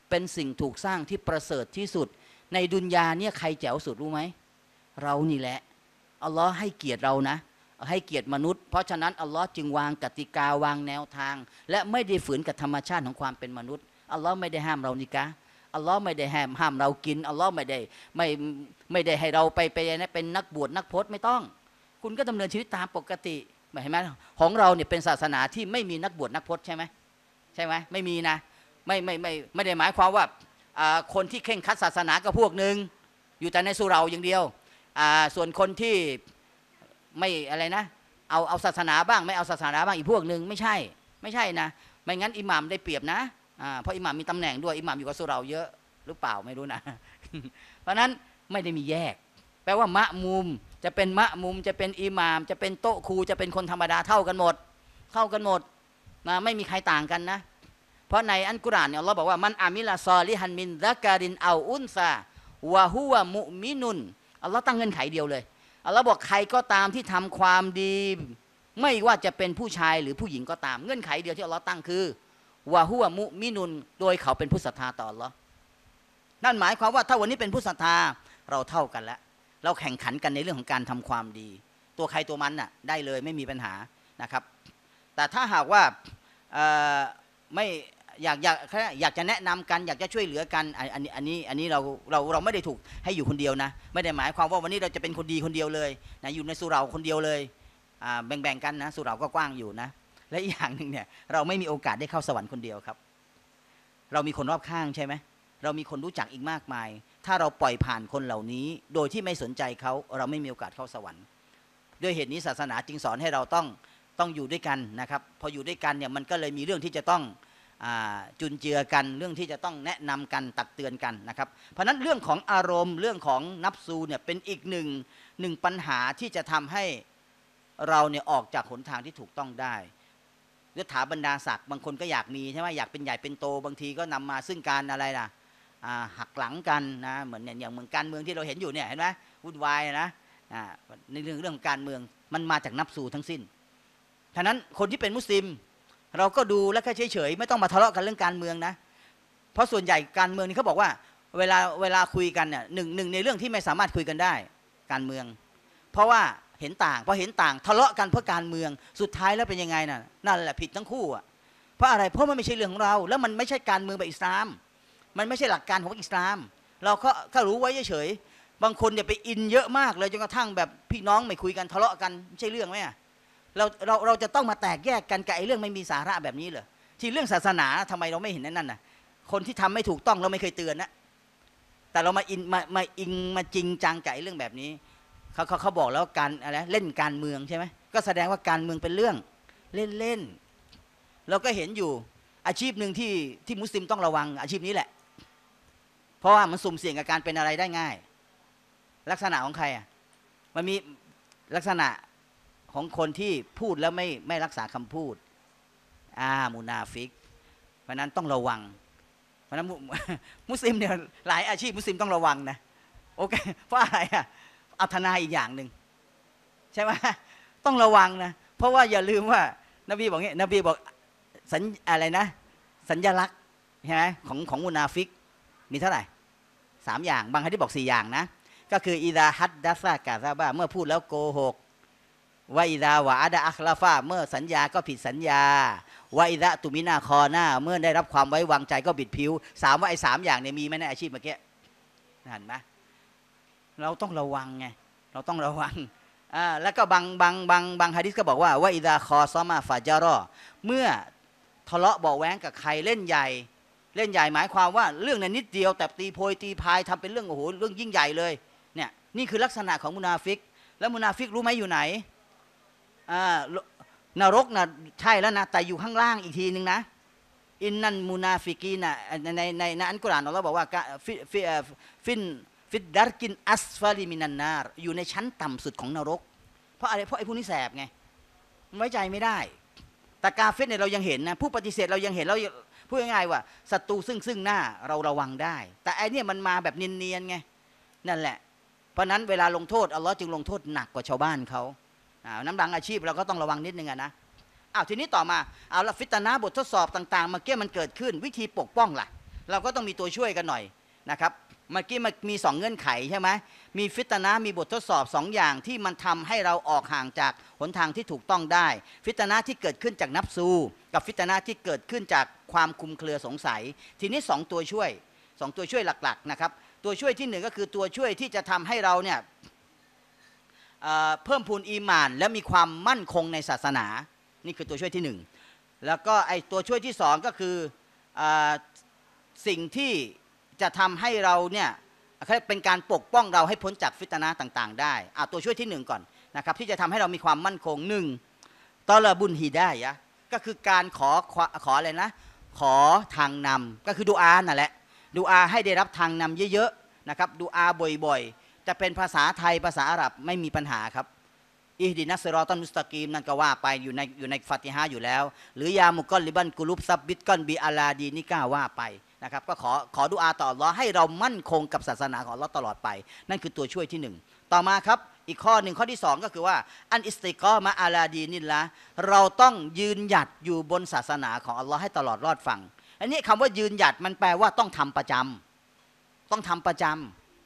เป็นสิ่งถูกสร้างที่ประเสริฐที่สุด ในดุนยาเนี่ยใครแจ๋วสุดรู้ไหมเรานี่แหละอัลลอฮ์ให้เกียรติเรานะ ให้เกียรติมนุษย์ เพราะฉะนั้นอัลลอฮ์จึงวางกติกาวางแนวทาง และไม่ได้ฝืนกับธรรมชาติของความเป็นมนุษย์ อัลลอฮ์ไม่ได้ห้ามเรานิกะอัลลอฮ์ไม่ได้ห้ามห้ามเรากิน อัลลอฮ์ไม่ได้ไม่ไม่ได้ให้เราไปไปนะเป็นนักบวชนักพจน์ไม่ต้อง คุณก็ดำเนินชีวิตตามปกติเห็นไหมของเราเนี่ยเป็นศาสนาที่ไม่มีนักบวชนักพจน์ใช่ไหมใช่ไหมไม่มีนะไม่ไม่ไม่ไม่ได้หมายความว่าคนที่เข่งคัดศาสนาก็พวกหนึ่งอยู่แต่ในสุเราอย่างเดียวส่วนคนที่ไม่อะไรนะ เอาเอาศาสนาบ้าง ไม่เอาศาสนาบ้างอีกพวกหนึ่งไม่ใช่ ไม่ใช่นะไม่งั้นอิหมามได้เปรียบนะ เพราะอิหมามมีตำแหน่งด้วยอิหมามอยู่กับสุเราเยอะหรือเปล่าไม่รู้นะ เพราะนั้นไม่ได้มีแยก แปลว่ามะมุมจะเป็นมะมุมจะเป็นอิหมาม จะเป็นโต๊ะครูจะเป็นคนธรรมดาเท่ากันหมดเท่ากันหมดนะไม่มีใครต่างกันนะเพราะในอันกุรานเนี่ยเราบอกว่ามันอามิลาซอลิฮันมินดะการินเอาอุนซาวะฮุวะมุมินุนอัลลอฮ์ตั้งเงื่อนไขเดียวเลยอัลลอฮ์บอกใครก็ตามที่ทำความดี ไม่ว่าจะเป็นผู้ชายหรือผู้หญิงก็ตามเงื่อนไขเดียวที่อัลลอฮ์ตั้งคือวาหัวมุมินุนโดยเขาเป็นผู้ศรัทธาต่ออัลลอฮ์นั่นหมายความว่า ถ้าวันนี้เป็นผู้ศรัทธาเราเท่ากันแล้วเราแข่งขันกันในเรื่องของการทำความดี ตัวใครตัวมันน่ะได้เลยไม่มีปัญหานะครับ แต่ถ้าหากว่าไม่อยากอยากอยากจะแนะนำกันอยากจะช่วยเหลือกัน อันนี้อันนี้อันนี้เราเราเราไม่ได้ถูกให้อยู่คนเดียวนะ ไม่ได้หมายความว่าวันนี้เราจะเป็นคนดีคนเดียวเลยนะอยู่ในสุราคนเดียวเลย แบ่งๆ กันนะสุราก็กว้างอยู่นะ และอีกอย่างหนึ่งเนี่ยเราไม่มีโอกาสได้เข้าสวรรค์คนเดียวครับ เรามีคนรอบข้างใช่ไหม เรามีคนรู้จักอีกมากมาย ถ้าเราปล่อยผ่านคนเหล่านี้ โดยที่ไม่สนใจเขาเราไม่มีโอกาสเข้าสวรรค์ ด้วยเหตุนี้ศาสนาจึงสอนให้เราต้องต้องอยู่ด้วยกันนะครับพออยู่ด้วยกันเนี่ยมันก็เลยมีเรื่องที่จะต้องจุนเจือกันเรื่องที่จะต้องแนะนำกันตักเตือนกันนะครับ เพราะนั้นเรื่องของอารมณ์เรื่องของนับซูเนี่ยเป็นอีกหนึ่งหนึ่งปัญหาที่จะทำให้เราเนี่ยออกจากหนทางที่ถูกต้องได้ยศถาบรรดาศักดิ์บางคนก็อยากมีใช่ไหมอยากเป็นใหญ่เป็นโตบางทีก็นำมาซึ่งการอะไรล่ะหักหลังกันนะเหมือนอย่างเมืองการเมืองที่เราเห็นอยู่เนี่ยเห็นไหมวุ่นวายนะในเรื่องเรื่องการเมืองมันมาจากนับสูทั้งสิ้น ฉะนั้นคนที่เป็นมุสลิมเราก็ดูแล้วค่เฉยๆไม่ต้องมาทะเลาะกันเรื่องการเมืองนะเพราะส่วนใหญ่การเมืองนี่เขาบอกว่าเวลาเวลาคุยกันเนี่ยหนึ่งหนึ่งในเรื่องที่ไม่สามารถคุยกันได้ การเมือง เพราะว่าเห็นต่างพอเห็นต่างทะเลาะกันเพื่อการเมือง สุดท้ายแล้วเป็นยังไงน่ะ นั่นแหละผิดทั้งคู่อ่ะเพราะอะไรเพราะมันไม่ใช่เรื่องของเรา แล้วมันไม่ใช่การเมืองแบบอิสลาม มันไม่ใช่หลักการของอิสลาม เราก็ก็รู้ไว้เฉยๆบางคนเนี่ยไปอินเยอะมากเลยจนกระทั่งแบบพี่น้องไม่คุยกันทะเลาะกันไม่ใช่เรื่องไหมอ่ะเรา เรา เราจะต้องมาแตกแยกกันกับไอ้เรื่องไม่มีสาระแบบนี้เหรอที่เรื่องศาสนาทำไมเราไม่เห็นนั่นน่ะคนที่ทำไม่ถูกต้องเราไม่เคยเตือนนะแต่เรามาอินมามาอิงมาจริงจังกับไอ้เรื่องแบบนี้เขาเขาเขาบอกแล้วการอะไรเล่นการเมืองใช่ไหมก็แสดงว่าการเมืองเป็นเรื่อง เล่นเล่น เราก็เห็นอยู่อาชีพหนึ่งที่ที่มุสลิมต้องระวังอาชีพนี้แหละ เพราะว่ามันสุ่มเสี่ยงกับการเป็นอะไรได้ง่าย ลักษณะของใครอ่ะ มันมีลักษณะของคนที่พูดแล้วไม่ไม่รักษาคำพูด อ่ามูนาฟิก เพราะนั้นต้องระวัง เพราะนั้น มุสลิมเนี่ยหลายอาชีพมุสลิมต้องระวังนะโอเคเพราะอะไรอ่ะอัธนาอีกอย่างหนึ่งใช่ไหมต้องระวังนะ เพราะว่าอย่าลืมว่า นบีบอกงี้นบีบอกสัญอะไรนะ สัญญลักษณ์ใช่ไหมของของมุนาฟิก มีเท่าไหร่สามอย่างบางฮะที่บอกสี่อย่างนะก็คืออิดาฮัดดัสซากาซาบาเมื่อพูดแล้วโกหกวอิดาวะดาอัคลาฟาเมื่อสัญญาก็ผิดสัญญาวอิดะตุมินาคอหน้าเมื่อได้รับความไว้วางใจก็บิดผิวสามว่าไอ้สามอย่างเนี่ยมีไหมในอาชีพเมื่อกี้เห็นไหมเราต้องระวังไงเราต้องระวังอ่าแล้วก็บางบางบางบางฮะดิษก็บอกว่าวอิดาคอซอมาฟาจารอ เมื่อทะเลาะเบาแหวงกับใครเล่นใหญ่ เล่นใหญ่หมายความว่า เรื่องนั้นนิดเดียว แต่ตีโพยตีพายทำเป็นเรื่องโอ้โหเรื่องยิ่งใหญ่เลยเนี่ยนี่คือลักษณะของมุนาฟิก แล้วมุนาฟิกรู้ไหมอยู่ไหนนรกนะใช่แล้วนะ แต่อยู่ข้างล่างอีกทีหนึ่งนะ อินนันมูนาฟิกีนะในในในอันกุรานเราบอกว่าฟิฟิฟินฟิดดาร์กินอัสฟาลิมินันนาร์อยู่ในชั้นต่ำสุดของนรก เพราะอะไรเพราะไอ้พวกนี้แสบไง ไว้ใจไม่ได้ แต่กาเฟสเนี่ยเรายังเห็นนะ ผู้ปฏิเสธเรายังเห็นเราพูดง่ายๆว่าศัตรูซึ่งซึ่งหน้าเราระวังได้ แต่ไอเนี่ยมันมาแบบเนียนๆไงนั่นแหละ เพราะนั้นเวลาลงโทษอัลลอฮ์จึงลงโทษหนักกว่าชาวบ้านเขาน้ำรังอาชีพเราก็ต้องระวังนิดนึงนะอ้าวทีนี้ต่อมาเอาละฟิตนาบททดสอบต่างๆเมื่อกี้มันเกิดขึ้นวิธีปกป้องล่ะ เราก็ต้องมีตัวช่วยกันหน่อยนะครับ เมื่อกี้มันมี2เงื่อนไขใช่ไหมมีฟิตนามีบททดสอบ2ออย่างที่มันทำให้เราออกห่างจากหนทางที่ถูกต้องได้ ฟิตนาที่เกิดขึ้นจากนับซูกับฟิตนาที่เกิดขึ้นจากความคุมเครือสงสัย ทีนี้2ตัวช่วย2ตัวช่วยหลักๆนะครับตัวช่วยที่1ก็คือตัวช่วยที่จะทำให้เราเนี่ยเพิ่มพูนอีมานและมีความมั่นคงในศาสนานี่คือตัวช่วยที่หนึ่งแล้วก็ไอตัวช่วยที่สองก็คืออสิ่งที่จะทำให้เราเนี่ยเป็นการปกป้องเราให้พ้นจากฟิตนะต่างๆได้อาตัวช่วยที่หนึ่งก่อนนะครับที่จะทำให้เรามีความมั่นคงหนึ่งตอลบุญฮีได้ยะก็คือการขอขออะไรนะขอทางนำก็คือดูอานั่นแหละดูอาให้ได้รับทางนำเยอะๆนะครับดูอาบ่อยๆะเป็นภาษาไทยภาษาอาหรับ ไม่มีปัญหาครับ อิฮดินัสรอตันมุสตะกีมนั่นก็ว่าไปอยู่ในอยู่ในฟาติฮะอยู่แล้ว หรือ ยามุกอลิบันกุลุบซับบิดกอนบีอาลาดีนี่ก้าว่าไป นะครับ ก็ขอขอดุอาต่อรอให้เรามั่นคงกับศาสนาของเราตลอดไป นั่นคือตัวช่วยที่หนึ่ง ต่อมาครับอีกข้อหนึ่งข้อที่สองก็คือว่า อันอิสติกอมาอาลาดีนินละเราต้องยืนหยัดอยู่บนศาสนาของอัลลอฮ์ให้ตลอดรอดฟัง อันนี้คำว่ายืนหยัดมันแปลว่าต้องทำประจำ ต้องทำประจำ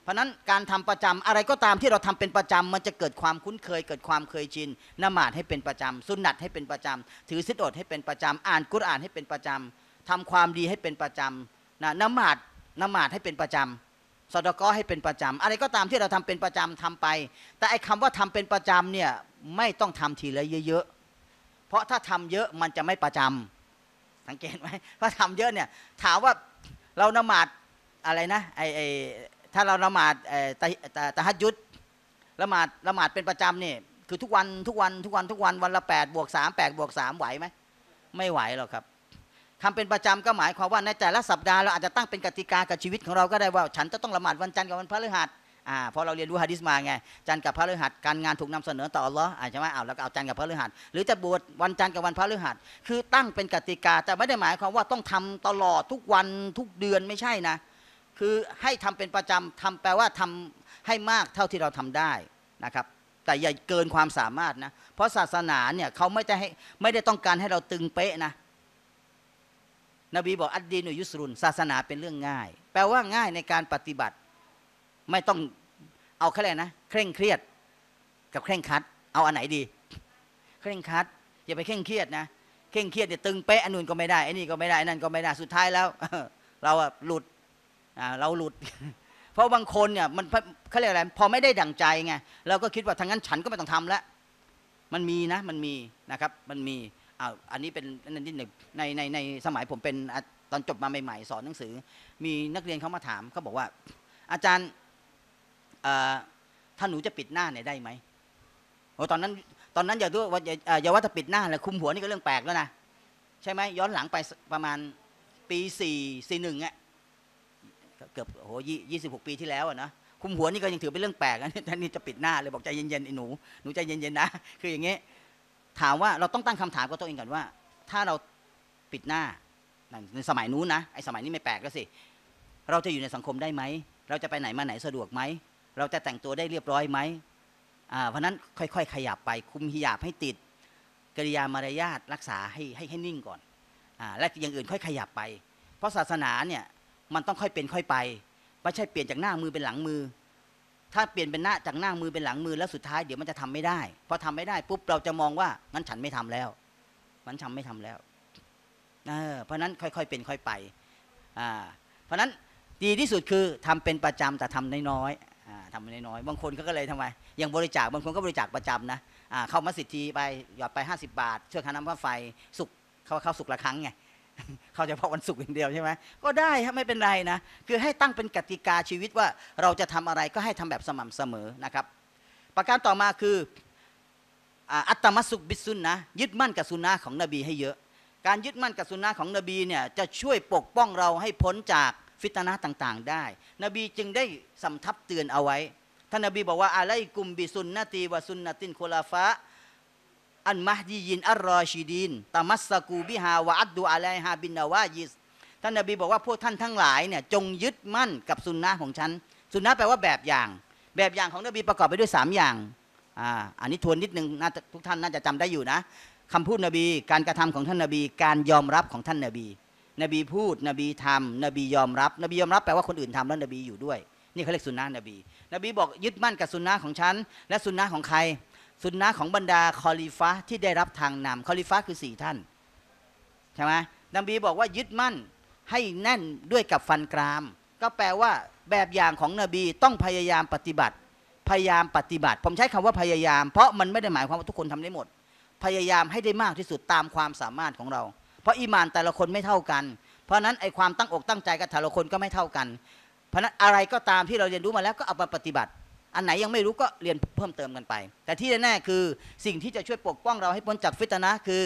เพราะนั้นการทำประจำ อะไรก็ตามที่เราทำเป็นประจำ มันจะเกิดความคุ้นเคยเกิดความเคยชินนมาดให้เป็นประจำสุนัตให้เป็นประจำ ถือสิทธอดให้เป็นประจำอ่านกุรอานให้เป็นประจำ ทำความดีให้เป็นประจำนะนมาดนมาดให้เป็นประจำสดก็ให้เป็นประจำ อะไรก็ตามที่เราทำเป็นประจำทำไป แต่ไอ้คาว่าทำเป็นประจำเนี่ยไม่ต้องทำทีละเยอะๆเพราะถ้าทำเยอะมันจะไม่ประจำ สังเกตไหมถ้าททำเยอะเนี่ยถามว่าเรานมาดอะไรนะไอไอถ้าเราละหมาดแต่ะฮัดยุดละหมาดละหมาดเป็นประจำเนี่ยคือทุกวันทุกวันทุกวันทุกวันวันละแปดบวกสามแปดบวกสามไหวไหมไม่ไหวหรอกครับทำเป็นประจำก็หมายความว่าในแต่ละสัปดาห์เราอาจจะตั้งเป็นกติกากับชีวิตของเราก็ได้ว่า ฉันจะต้องละหมาดวันจันทร์กับวันพฤหัสอ่าพอเราเรียนรู้ฮะดิษมาไงจันทร์กับพระฤหัส การงานถูกนำเสนอต่ออหรออ่าใช่ไหมเอาแล้วก็เอาจันทร์กับพระฤหัส หรือจะบวชวันจันทร์กับวันพระฤหัส คือ ตั้งเป็นกติกา แต่ไม่ได้หมายความว่าต้องทำตลอดทุกวันทุกเดือนไม่ใช่นะคือให้ทำเป็นประจำทำ แปลว่าทำให้มากเท่าที่เราทำได้นะครับ แต่อย่าเกินความสามารถนะ เพราะศาสนาเนี่ยเขาไม่ได้ให้ไม่ได้ต้องการให้เราตึงเป๊ะนะ นบีบอก อัดดีนุยุสรุน ศาสนาเป็นเรื่องง่าย แปลว่าง่ายในการปฏิบัติ ไม่ต้องเอาแค่ไหนนะ เคร่งเครียด กับเคร่งคัด เอาอันไหนดี เคร่งคัด อย่าไปเคร่งเครียดนะเคร่งเครียดเนี่ยตึงเป๊ะอันนู้นก็ไม่ได้อันนี้ก็ไม่ได้อันนั้นก็ไม่ได้สุดท้ายแล้วเราอะหลุดเราหลุด เพราะบางคนเนี่ยมันเขาเรียกอะไรพอไม่ได้ดั่งใจไงเราก็คิดว่าทางนั้นฉันก็ไม่ต้องทำแล้ว มันมีนะ มันมีนะครับ มันมีอ้าวอันนี้เป็นอันนี้หนึ่งในในในสมัยผมเป็นตอนจบมาใหม่ๆสอนหนังสือ มีนักเรียนเขามาถามเขาบอกว่า อาจารย์ถ้าหนูจะปิดหน้าเนี่ยได้ไหมโอ้ตอนนั้นตอนนั้นอย่าด้วยว่าอย่าว่า จะปิดหน้าเลยคุมหัวนี่ก็เรื่องแปลกแล้วนะใช่ไหม ย้อนหลังไปประมาณปีสี่สี่หนึ่งอ่ะเกือบโหยี่สิบหกปี ที่แล้วอะนะ คุมหัวนี่ก็ยังถือเป็นเรื่องแปลกนะท่านนี่จะปิดหน้าเลย บอกใจเย็นๆไอ้หนู หนูใจเย็นๆนะคืออย่างเงี้ถามว่าเราต้องตั้งคำถามกับตัวเองก่อนว่า ถ้าเราปิดหน้าในสมัยนู้นนะไอ้สมัยนี้ไม่แปลกแล้วสิเราจะอยู่ในสังคมได้ไหม เราจะไปไหนมาไหนสะดวกไหม เราจะแต่งตัวได้เรียบร้อยไหม เพราะนั้นค่อย ๆ ขยับไป คุมหิยาบให้ติดกิริยามารยาทรักษาให้ให้ให้นิ่งก่อนอ่าและอย่างอื่นค่อยขยับไป เพราะศาสนาเนี่ยมันต้องค่อยเป็นค่อยไป ไม่ใช่เปลี่ยนจากหน้ามือเป็นหลังมือ ถ้าเปลี่ยนเป็นหน้าจากหน้ามือเป็นหลังมือ แล้วสุดท้ายเดี๋ยวมันจะทำไม่ได้พอทำไม่ได้ปุ๊บเราจะมองว่างั้นฉันไม่ทำแล้ว มันทำไม่ทำแล้วเพราะนั้นค่อย ๆ เป็นค่อยไปเพราะนั้นดีที่สุดคือทำเป็นประจำแต่ทำน้อยๆทำน้อยๆ บางคนก็เลยทำไมอย่างบริจาคบางคนก็บริจาคประจำนะเข้ามาสิทธีไปหยอดไป 50 บาทเช่อค่าน้ำค่าไฟสุกเขาเข้าสุกละครั้งไงเข้าเะพาะวันศุกร์อย่างเดียวใช่ไหมก็ได้ฮะไม่เป็นไรนะคือให้ตั้งเป็นกติกาชีวิตว่าเราจะทำอะไรก็ให้ทำแบบสม่ำเสมอนะครับ ประการต่อมาคืออัตมัสุบิสุนนะยึดมั่นกับสุนนะของนบีให้เยอะ การยึดมั่นกับสุนนะของนบีเนี่ยจะช่วยปกป้องเราให้พ้นจากฟิตนะต่าง ๆ ได้ นบีจึงได้สำทับเตือนเอาไว้ท่านนบีบอกว่าอะไรกุมบิสุนนตีวะสุนนตินโคลาฟะอันมหดียินอัลรอชิดีนตามัสกูบิฮาวะอัดดูอะไลฮาบินนาวายิส ท่านนบีบอกว่าพวกท่านทั้งหลายเนี่ยจงยึดมั่นกับสุนนะของฉันสุนนะแปลว่าแบบอย่าง แบบอย่างของนบีประกอบไปด้วย3อย่าง อ่า อันนี้ทวนนิดนึงทุกท่านน่าจะจำได้อยู่นะคำพูดนบี การกระทำของท่านนบี การยอมรับของท่านนบี นบีพูด นบีทำนบียอมรับ นบียอมรับแปลว่าคนอื่นทำแล้วนบีอยู่ด้วย นี่เขาเรียกสุนนะนบี นบีบอกยึดมั่นกับสุนนะของฉัน และสุนนะของใครสุนนะของบรรดาคอลิฟะที่ได้รับทางนำคอลิฟะคือสี่ท่านใช่ไหมนบีบอกว่ายึดมั่น ให้แน่นด้วยกับฟันกราม ก็แปลว่าแบบอย่างของนบีต้องพยายามปฏิบัติ พยายามปฏิบัติ ผมใช้คำว่าพยายามเพราะมันไม่ได้หมายความว่าทุกคนทำได้หมด พยายามให้ได้มากที่สุดตามความสามารถของเรา เพราะอีมานแต่ละคนไม่เท่ากันเพราะนั้นไอความตั้งอกตั้งใจกับแต่ละคนก็ไม่เท่ากัน เพราะนั้นอะไรก็ตามที่เราเรียนรู้มาแล้วก็เอามาปฏิบัติอันไหนยังไม่รู้ก็เรียนเพิ่มเติมกันไป แต่ที่แน่ๆคือสิ่งที่จะช่วยปกป้องเราให้พ้นจากฟิตนะคือ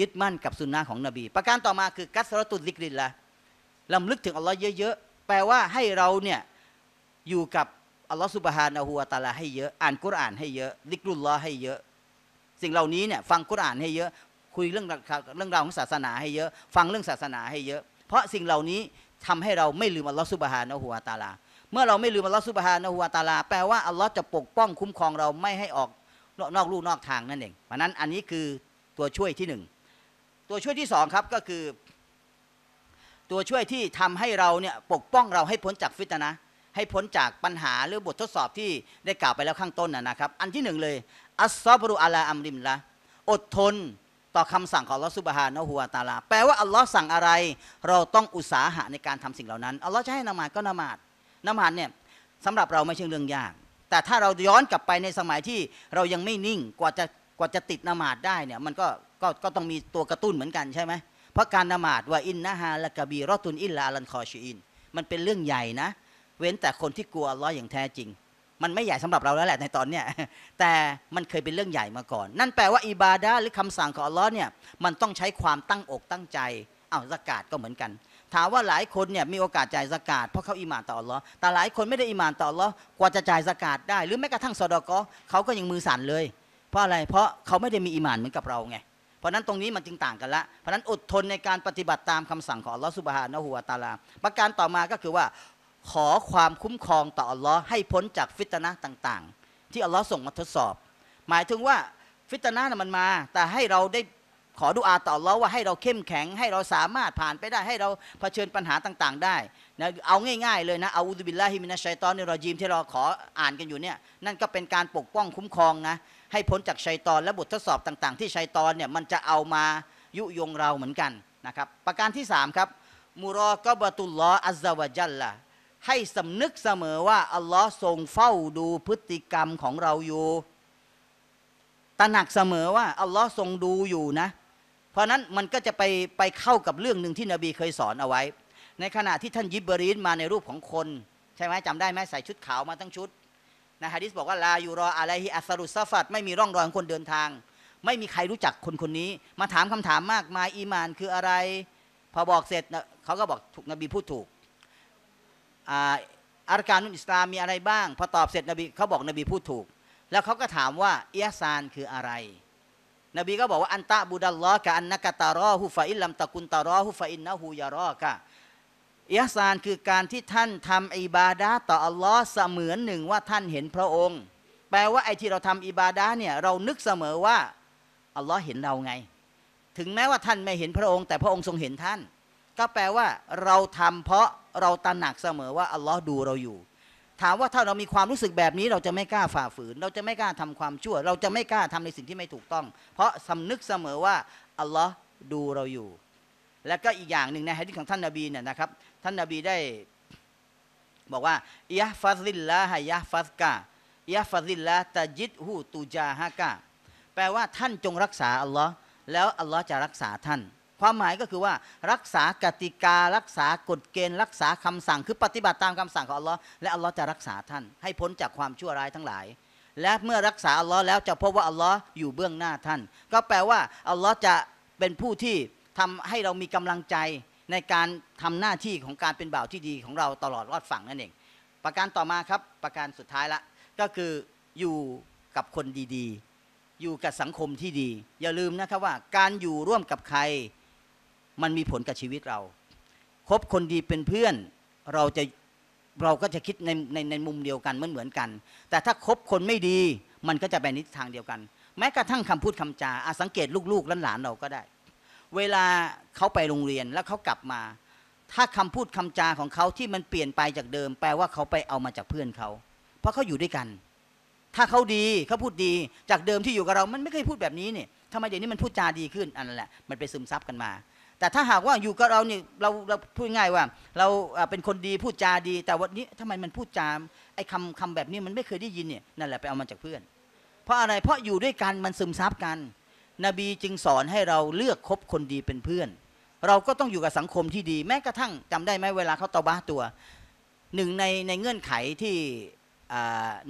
ยึดมั่นกับสุนนะของนบี ประการต่อมาคือ กัสรตุลิกรินละลำลึกถึงอัลลอฮ์เยอะๆแปลว่าให้เราเนี่ย อยู่กับอัลลอฮ์สุบฮานะฮูวาตาลาให้เยอะ อ่านกุรอานให้เยอะ ลิกรุลลอให้เยอะ สิ่งเหล่านี้เนี่ยฟังกุรอานให้เยอะ คุยเรื่องเรื่องราวของศาสนาให้เยอะ ฟังเรื่องศาสนาให้เยอะ เพราะสิ่งเหล่านี้ทำให้เราไม่ลืมอัลลอฮ์สุบฮานะฮูวาตาลาเมื่อเราไม่ลืมอัลลอฮฺสุบฮานะฮูวาตาลาแปลว่าอัลลอฮ์จะปกป้องคุ้มครองเราไม่ให้ออกนอกลู่นอกทางนั่นเองเพราะนั้นอันนี้คือตัวช่วยที่หนึ่ง ตัวช่วยที่สองครับ ก็คือ ตัวช่วยที่ทำให้เราเนี่ยปกป้องเราให้พ้นจากฟิตนะให้พ้นจากปัญหาหรือบททดสอบที่ได้กล่าวไปแล้วข้างต้นนะครับ อันที่หนึ่งเลยอัสซอบรุอัลาอัมริมละอดทนต่อคำสั่งของอัลลอฮสุบฮานะฮูวาตาลาแปลว่าอัลลอฮ์สั่งอะไร เราต้องอุตสาหะในการทำสิ่งเหล่านั้นอัลลอฮ์จะให้นมาดก็นมาดน้ำมันเนี่ยสำหรับเราไม่ใช่เรื่องยากแต่ถ้าเราย้อนกลับไปในสมัยที่เรายังไม่นิ่งกว่าจะกว่าจะติดนมาดได้เนี่ยมันก็ก็ก็ต้องมีตัวกระตุ้นเหมือนกันใช่ไหมเพราะการนมาดว่าอินนะฮาละกะบีรอตุนอิลลาลันคอชีอินมันเป็นเรื่องใหญ่นะ เว้นแต่คนที่กลัวล้อ์อย่างแท้จริง มันไม่ใหญ่สำหรับเราแล้วแหละในตอนเนี้ยแต่มันเคยเป็นเรื่องใหญ่มาก่อน นั่นแปลว่าอิบาดาหรือคำสั่งของอัลลอฮ์เนี่ยมันต้องใช้ความตั้งอกตั้งใจอ้าวสกาดก็เหมือนกันถามว่าหลายคนเนี่ยมีโอกาสจ่ายสกาดเพราะเขาอิมานต่ออัลลอฮ์แต่หลายคนไม่ได้อิมานต่ออัลลอฮ์กว่าจะจ่ายสกาดได้ หรือแม้กระทั่งสอดก็เขาก็ยังมือสั่นเลย เพราะอะไร เพราะเขาไม่ได้มีอิมานเหมือนกับเราไง เพราะนั้นตรงนี้มันจึงต่างกันละ เพราะนั้นอดทนในการปฏิบัติตามคำสั่งของอัลลอฮ์สุบฮานะฮูวาตาลา ประการต่อมาก็คือว่าขอความคุ้มครองต่ออัลลอฮ์ให้พ้นจากฟิตนะต่าง ๆ ที่อัลลอฮ์ส่งมาทดสอบ หมายถึงว่าฟิตนะมันมาแต่ให้เราได้ขอดุอาต่อเราว่าให้เราเข้มแข็ง ให้เราสามารถผ่านไปได้ให้เราเผชิญปัญหาต่าง ๆ ได้นะเอาง่าย ๆ เลยนะเอาอุบิลลาฮิมินาชัยตอนในรอจีมที่เราขออ่านกันอยู่เนี่ยนั่นก็เป็นการปกป้องคุ้มครองนะ ให้พ้นจากชัยตอนและบททดสอบต่าง ๆ ที่ชัยตอนเนี่ยมันจะเอามายุยงเราเหมือนกัน นะครับ ประการที่ 3 ครับมุรอกบตุลลออัลซาวะจัลละให้สำนึกเสมอว่า อัลลอฮ์ทรงเฝ้าดูพฤติกรรมของเราอยู่ตระหนักเสมอว่าอัลลอฮ์ทรงดูอยู่นะเพราะนั้นมันก็จะไปไปเข้ากับเรื่องหนึ่งที่นบีเคยสอนเอาไว้ ในขณะที่ท่านยิบบรีนมาในรูปของคน ใช่ไหมจำได้ไหมใส่ชุดขาวมาทั้งชุดนะฮะดิษบอกว่าลาอยู่รออะไรฮิอัสรุสซาฟัดไม่มีร่องรอยของคนเดินทาง ไม่มีใครรู้จักคนคนนี้ มาถามคำถามมากมายอีมานคืออะไร พอบอกเสร็จเขาก็บอกถูกนบีพูดถูก อารการุนอิสลามมีอะไรบ้างพอตอบเสร็จนบีเขาบอกนบีพูดถูก แล้วเขาก็ถามว่าเอียซานคืออะไรนบีก็บอกว่าอันตะบุดัลลอฮ์กะอันนักตารอฮุฟาอิลลัมตะกุนตารอฮุฟาอินนะฮูยารอกะอิฮซานคือการที่ท่านทำอิบาดาต่ออัลลอฮ์เสมือนหนึ่งว่าท่านเห็นพระองค์ แปลว่าไอ้ที่เราทำอิบาดาเนี่ยเรานึกเสมอว่าอัลลอฮ์เห็นเราไง ถึงแม้ว่าท่านไม่เห็นพระองค์ แต่พระองค์ทรงเห็นท่าน ก็แปลว่าเราทำเพราะเราตระหนักเสมอว่าอัลลอฮ์ดูเราอยู่ถามว่าถ้าเรามีความรู้สึกแบบนี้ เราจะไม่กล้าฝ่าฝืน เราจะไม่กล้าทำความชั่ว เราจะไม่กล้าทำในสิ่งที่ไม่ถูกต้อง เพราะสำนึกเสมอว่า อัลลอฮ์ดูเราอยู่ และก็อีกอย่างหนึ่งในฮะดิษของท่านนาบีเนี่ยนะครับ ท่านนาบีได้บอกว่ายะฟัซิลละฮยะฟัสกายะฟัซิลละตะยิดหูตูจาฮะกะแปลว่าท่านจงรักษาอัลลอฮ์แล้วอัลลอฮ์จะรักษาท่านความหมายก็คือว่ารักษากติการักษากฎเกณฑ์รักษาคำสั่ง คือปฏิบัติตามคำสั่งของอัลลอฮ์และอัลลอฮ์จะรักษาท่านให้พ้นจากความชั่วร้ายทั้งหลาย และเมื่อรักษาอัลลอฮ์แล้วจะพบว่าอัลลอฮ์อยู่เบื้องหน้าท่าน ก็แปลว่าอัลลอฮ์จะเป็นผู้ที่ทำให้เรามีกำลังใจ ในการทำหน้าที่ของการเป็นบ่าวที่ดีของเราตลอดรอดฝั่งนั่นเองประการต่อมาครับประการสุดท้ายละก็คืออยู่กับคนดีๆ อยู่กับสังคมที่ดี อย่าลืมนะครับว่าการอยู่ร่วมกับใครมันมีผลกับชีวิตเรา คบคนดีเป็นเพื่อน เราจะเราก็จะคิดในในในมุมเดียวกันเหมือนเหมือนกัน แต่ถ้าคบคนไม่ดีมันก็จะไปในทิทางเดียวกัน แม้กระทั่งคำพูดคำจาอาสังเกตลูกๆ หลานเราก็ได้ เวลาเขาไปโรงเรียนแล้วเขากลับมา ถ้าคำพูดคำจาของเขาที่มันเปลี่ยนไปจากเดิมแปลว่าเขาไปเอามาจากเพื่อนเขา เพราะเขาอยู่ด้วยกัน ถ้าเขาดีเขาพูดดีจากเดิมที่อยู่กับเรา มันไม่เคยพูดแบบนี้เนี่ยทำไมเดี๋ยวนี้มันพูดจาดีขึ้นอันนั้นแหละ มันไปซึมซับกันมาแต่ถ้าหากว่าอยู่กับเราเนี่ยเราเราพูดง่ายว่า เราเป็นคนดีพูดจาดีแต่วันนี้ทำไมมันพูดจาไอ้คำคำแบบนี้มันไม่เคยได้ยินเนี่ยนั่นแหละไปเอามาจากเพื่อน เพราะอะไรเพราะอยู่ด้วยกันมันซึมซับกัน นบีจึงสอนให้เราเลือกคบคนดีเป็นเพื่อน เราก็ต้องอยู่กับสังคมที่ดี แม้กระทั่งจำได้ไหมเวลาเขาตบ้าตัวหนึ่งในในเงื่อนไขที่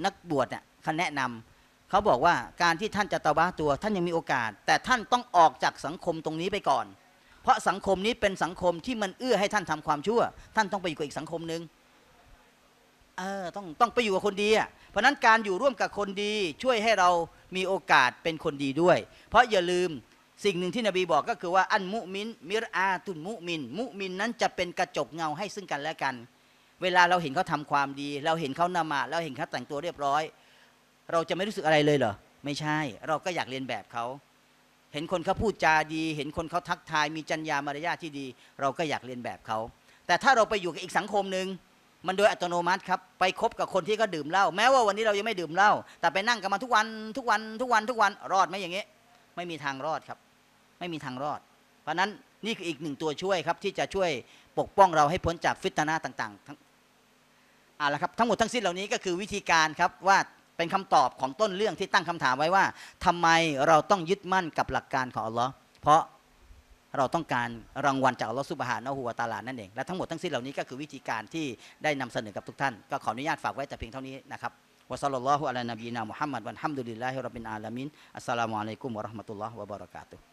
นักบวชเนี่ยเขาแนะนำเขาบอกว่าการที่ท่านจะตบ้าตัวท่านยังมีโอกาส แต่ท่านต้องออกจากสังคมตรงนี้ไปก่อนเพราะสังคมนี้เป็นสังคมที่มันเอื้อให้ท่านทำความชั่ว ท่านต้องไปอยู่กับอีกสังคมหนึ่งเออต้องต้องไปอยู่กับคนดีอ่ะเพราะนั้นการอยู่ร่วมกับคนดี ช่วยให้เรามีโอกาสเป็นคนดีด้วย เพราะอย่าลืมสิ่งหนึ่งที่นบีบอกก็คือว่าอันมุมิน มิรอาตุนมุมิน มุมินนั้นจะเป็นกระจกเงาให้ซึ่งกันและกัน เวลาเราเห็นเขาทาความดี เราเห็นเขานามาเราเห็นเขาแต่งตัวเรียบร้อย เราจะไม่รู้สึกอะไรเลยเหรอไม่ใช่ เราก็อยากเรียนแบบเขาเห็นคนเขาพูดจาดี เห็นคนเขาทักทาย มีจรรยามารยาทที่ดี เราก็อยากเรียนแบบเขาแต่ถ้าเราไปอยู่กับอีกสังคมหนึ่งมันโดยอัตโนมัติครับ ไปคบกับคนที่ก็ดื่มเหล้าแม้ว่าวันนี้เรายังไม่ดื่มเหล้าแต่ไปนั่งกันมาทุกวันทุกวัน ทุกวันทุกวันรอดไหมอย่างเงี้ยไม่มีทางรอดครับ ไม่มีทางรอด เพราะนั้นนี่คืออีกหนึ่งตัวช่วยครับ ที่จะช่วยปกป้องเราให้พ้นจากฟิตนาต่างๆทั้งอ่าละครับทั้งหมดทั้งสิ้นเหล่านี้ก็คือวิธีการครับว่าเป็นคำตอบของต้นเรื่องที่ตั้งคำถามไว้ว่า ทำไมเราต้องยึดมั่นกับหลักการของอัลลอฮ์เพราะเราต้องการรางวัลจากอัลลอฮ์สุบฮานะฮูวาตาลานั่นเอง และทั้งหมดทั้งสิ้นเหล่านี้ก็คือวิธีการที่ได้นำเสนอกับทุกท่าน ก็ขออนุญาตฝากไว้แต่เพียงเท่านี้นะครับวะซัลลัลลอฮุอะลัยนบีนามุฮัมมัดวันฮัมดุลิลลาฮิรับบินอาลามินอัสสลามุอะลัยกุมวะราะห์มะตุลลอฮ์วะบะเราะกาตุฮ์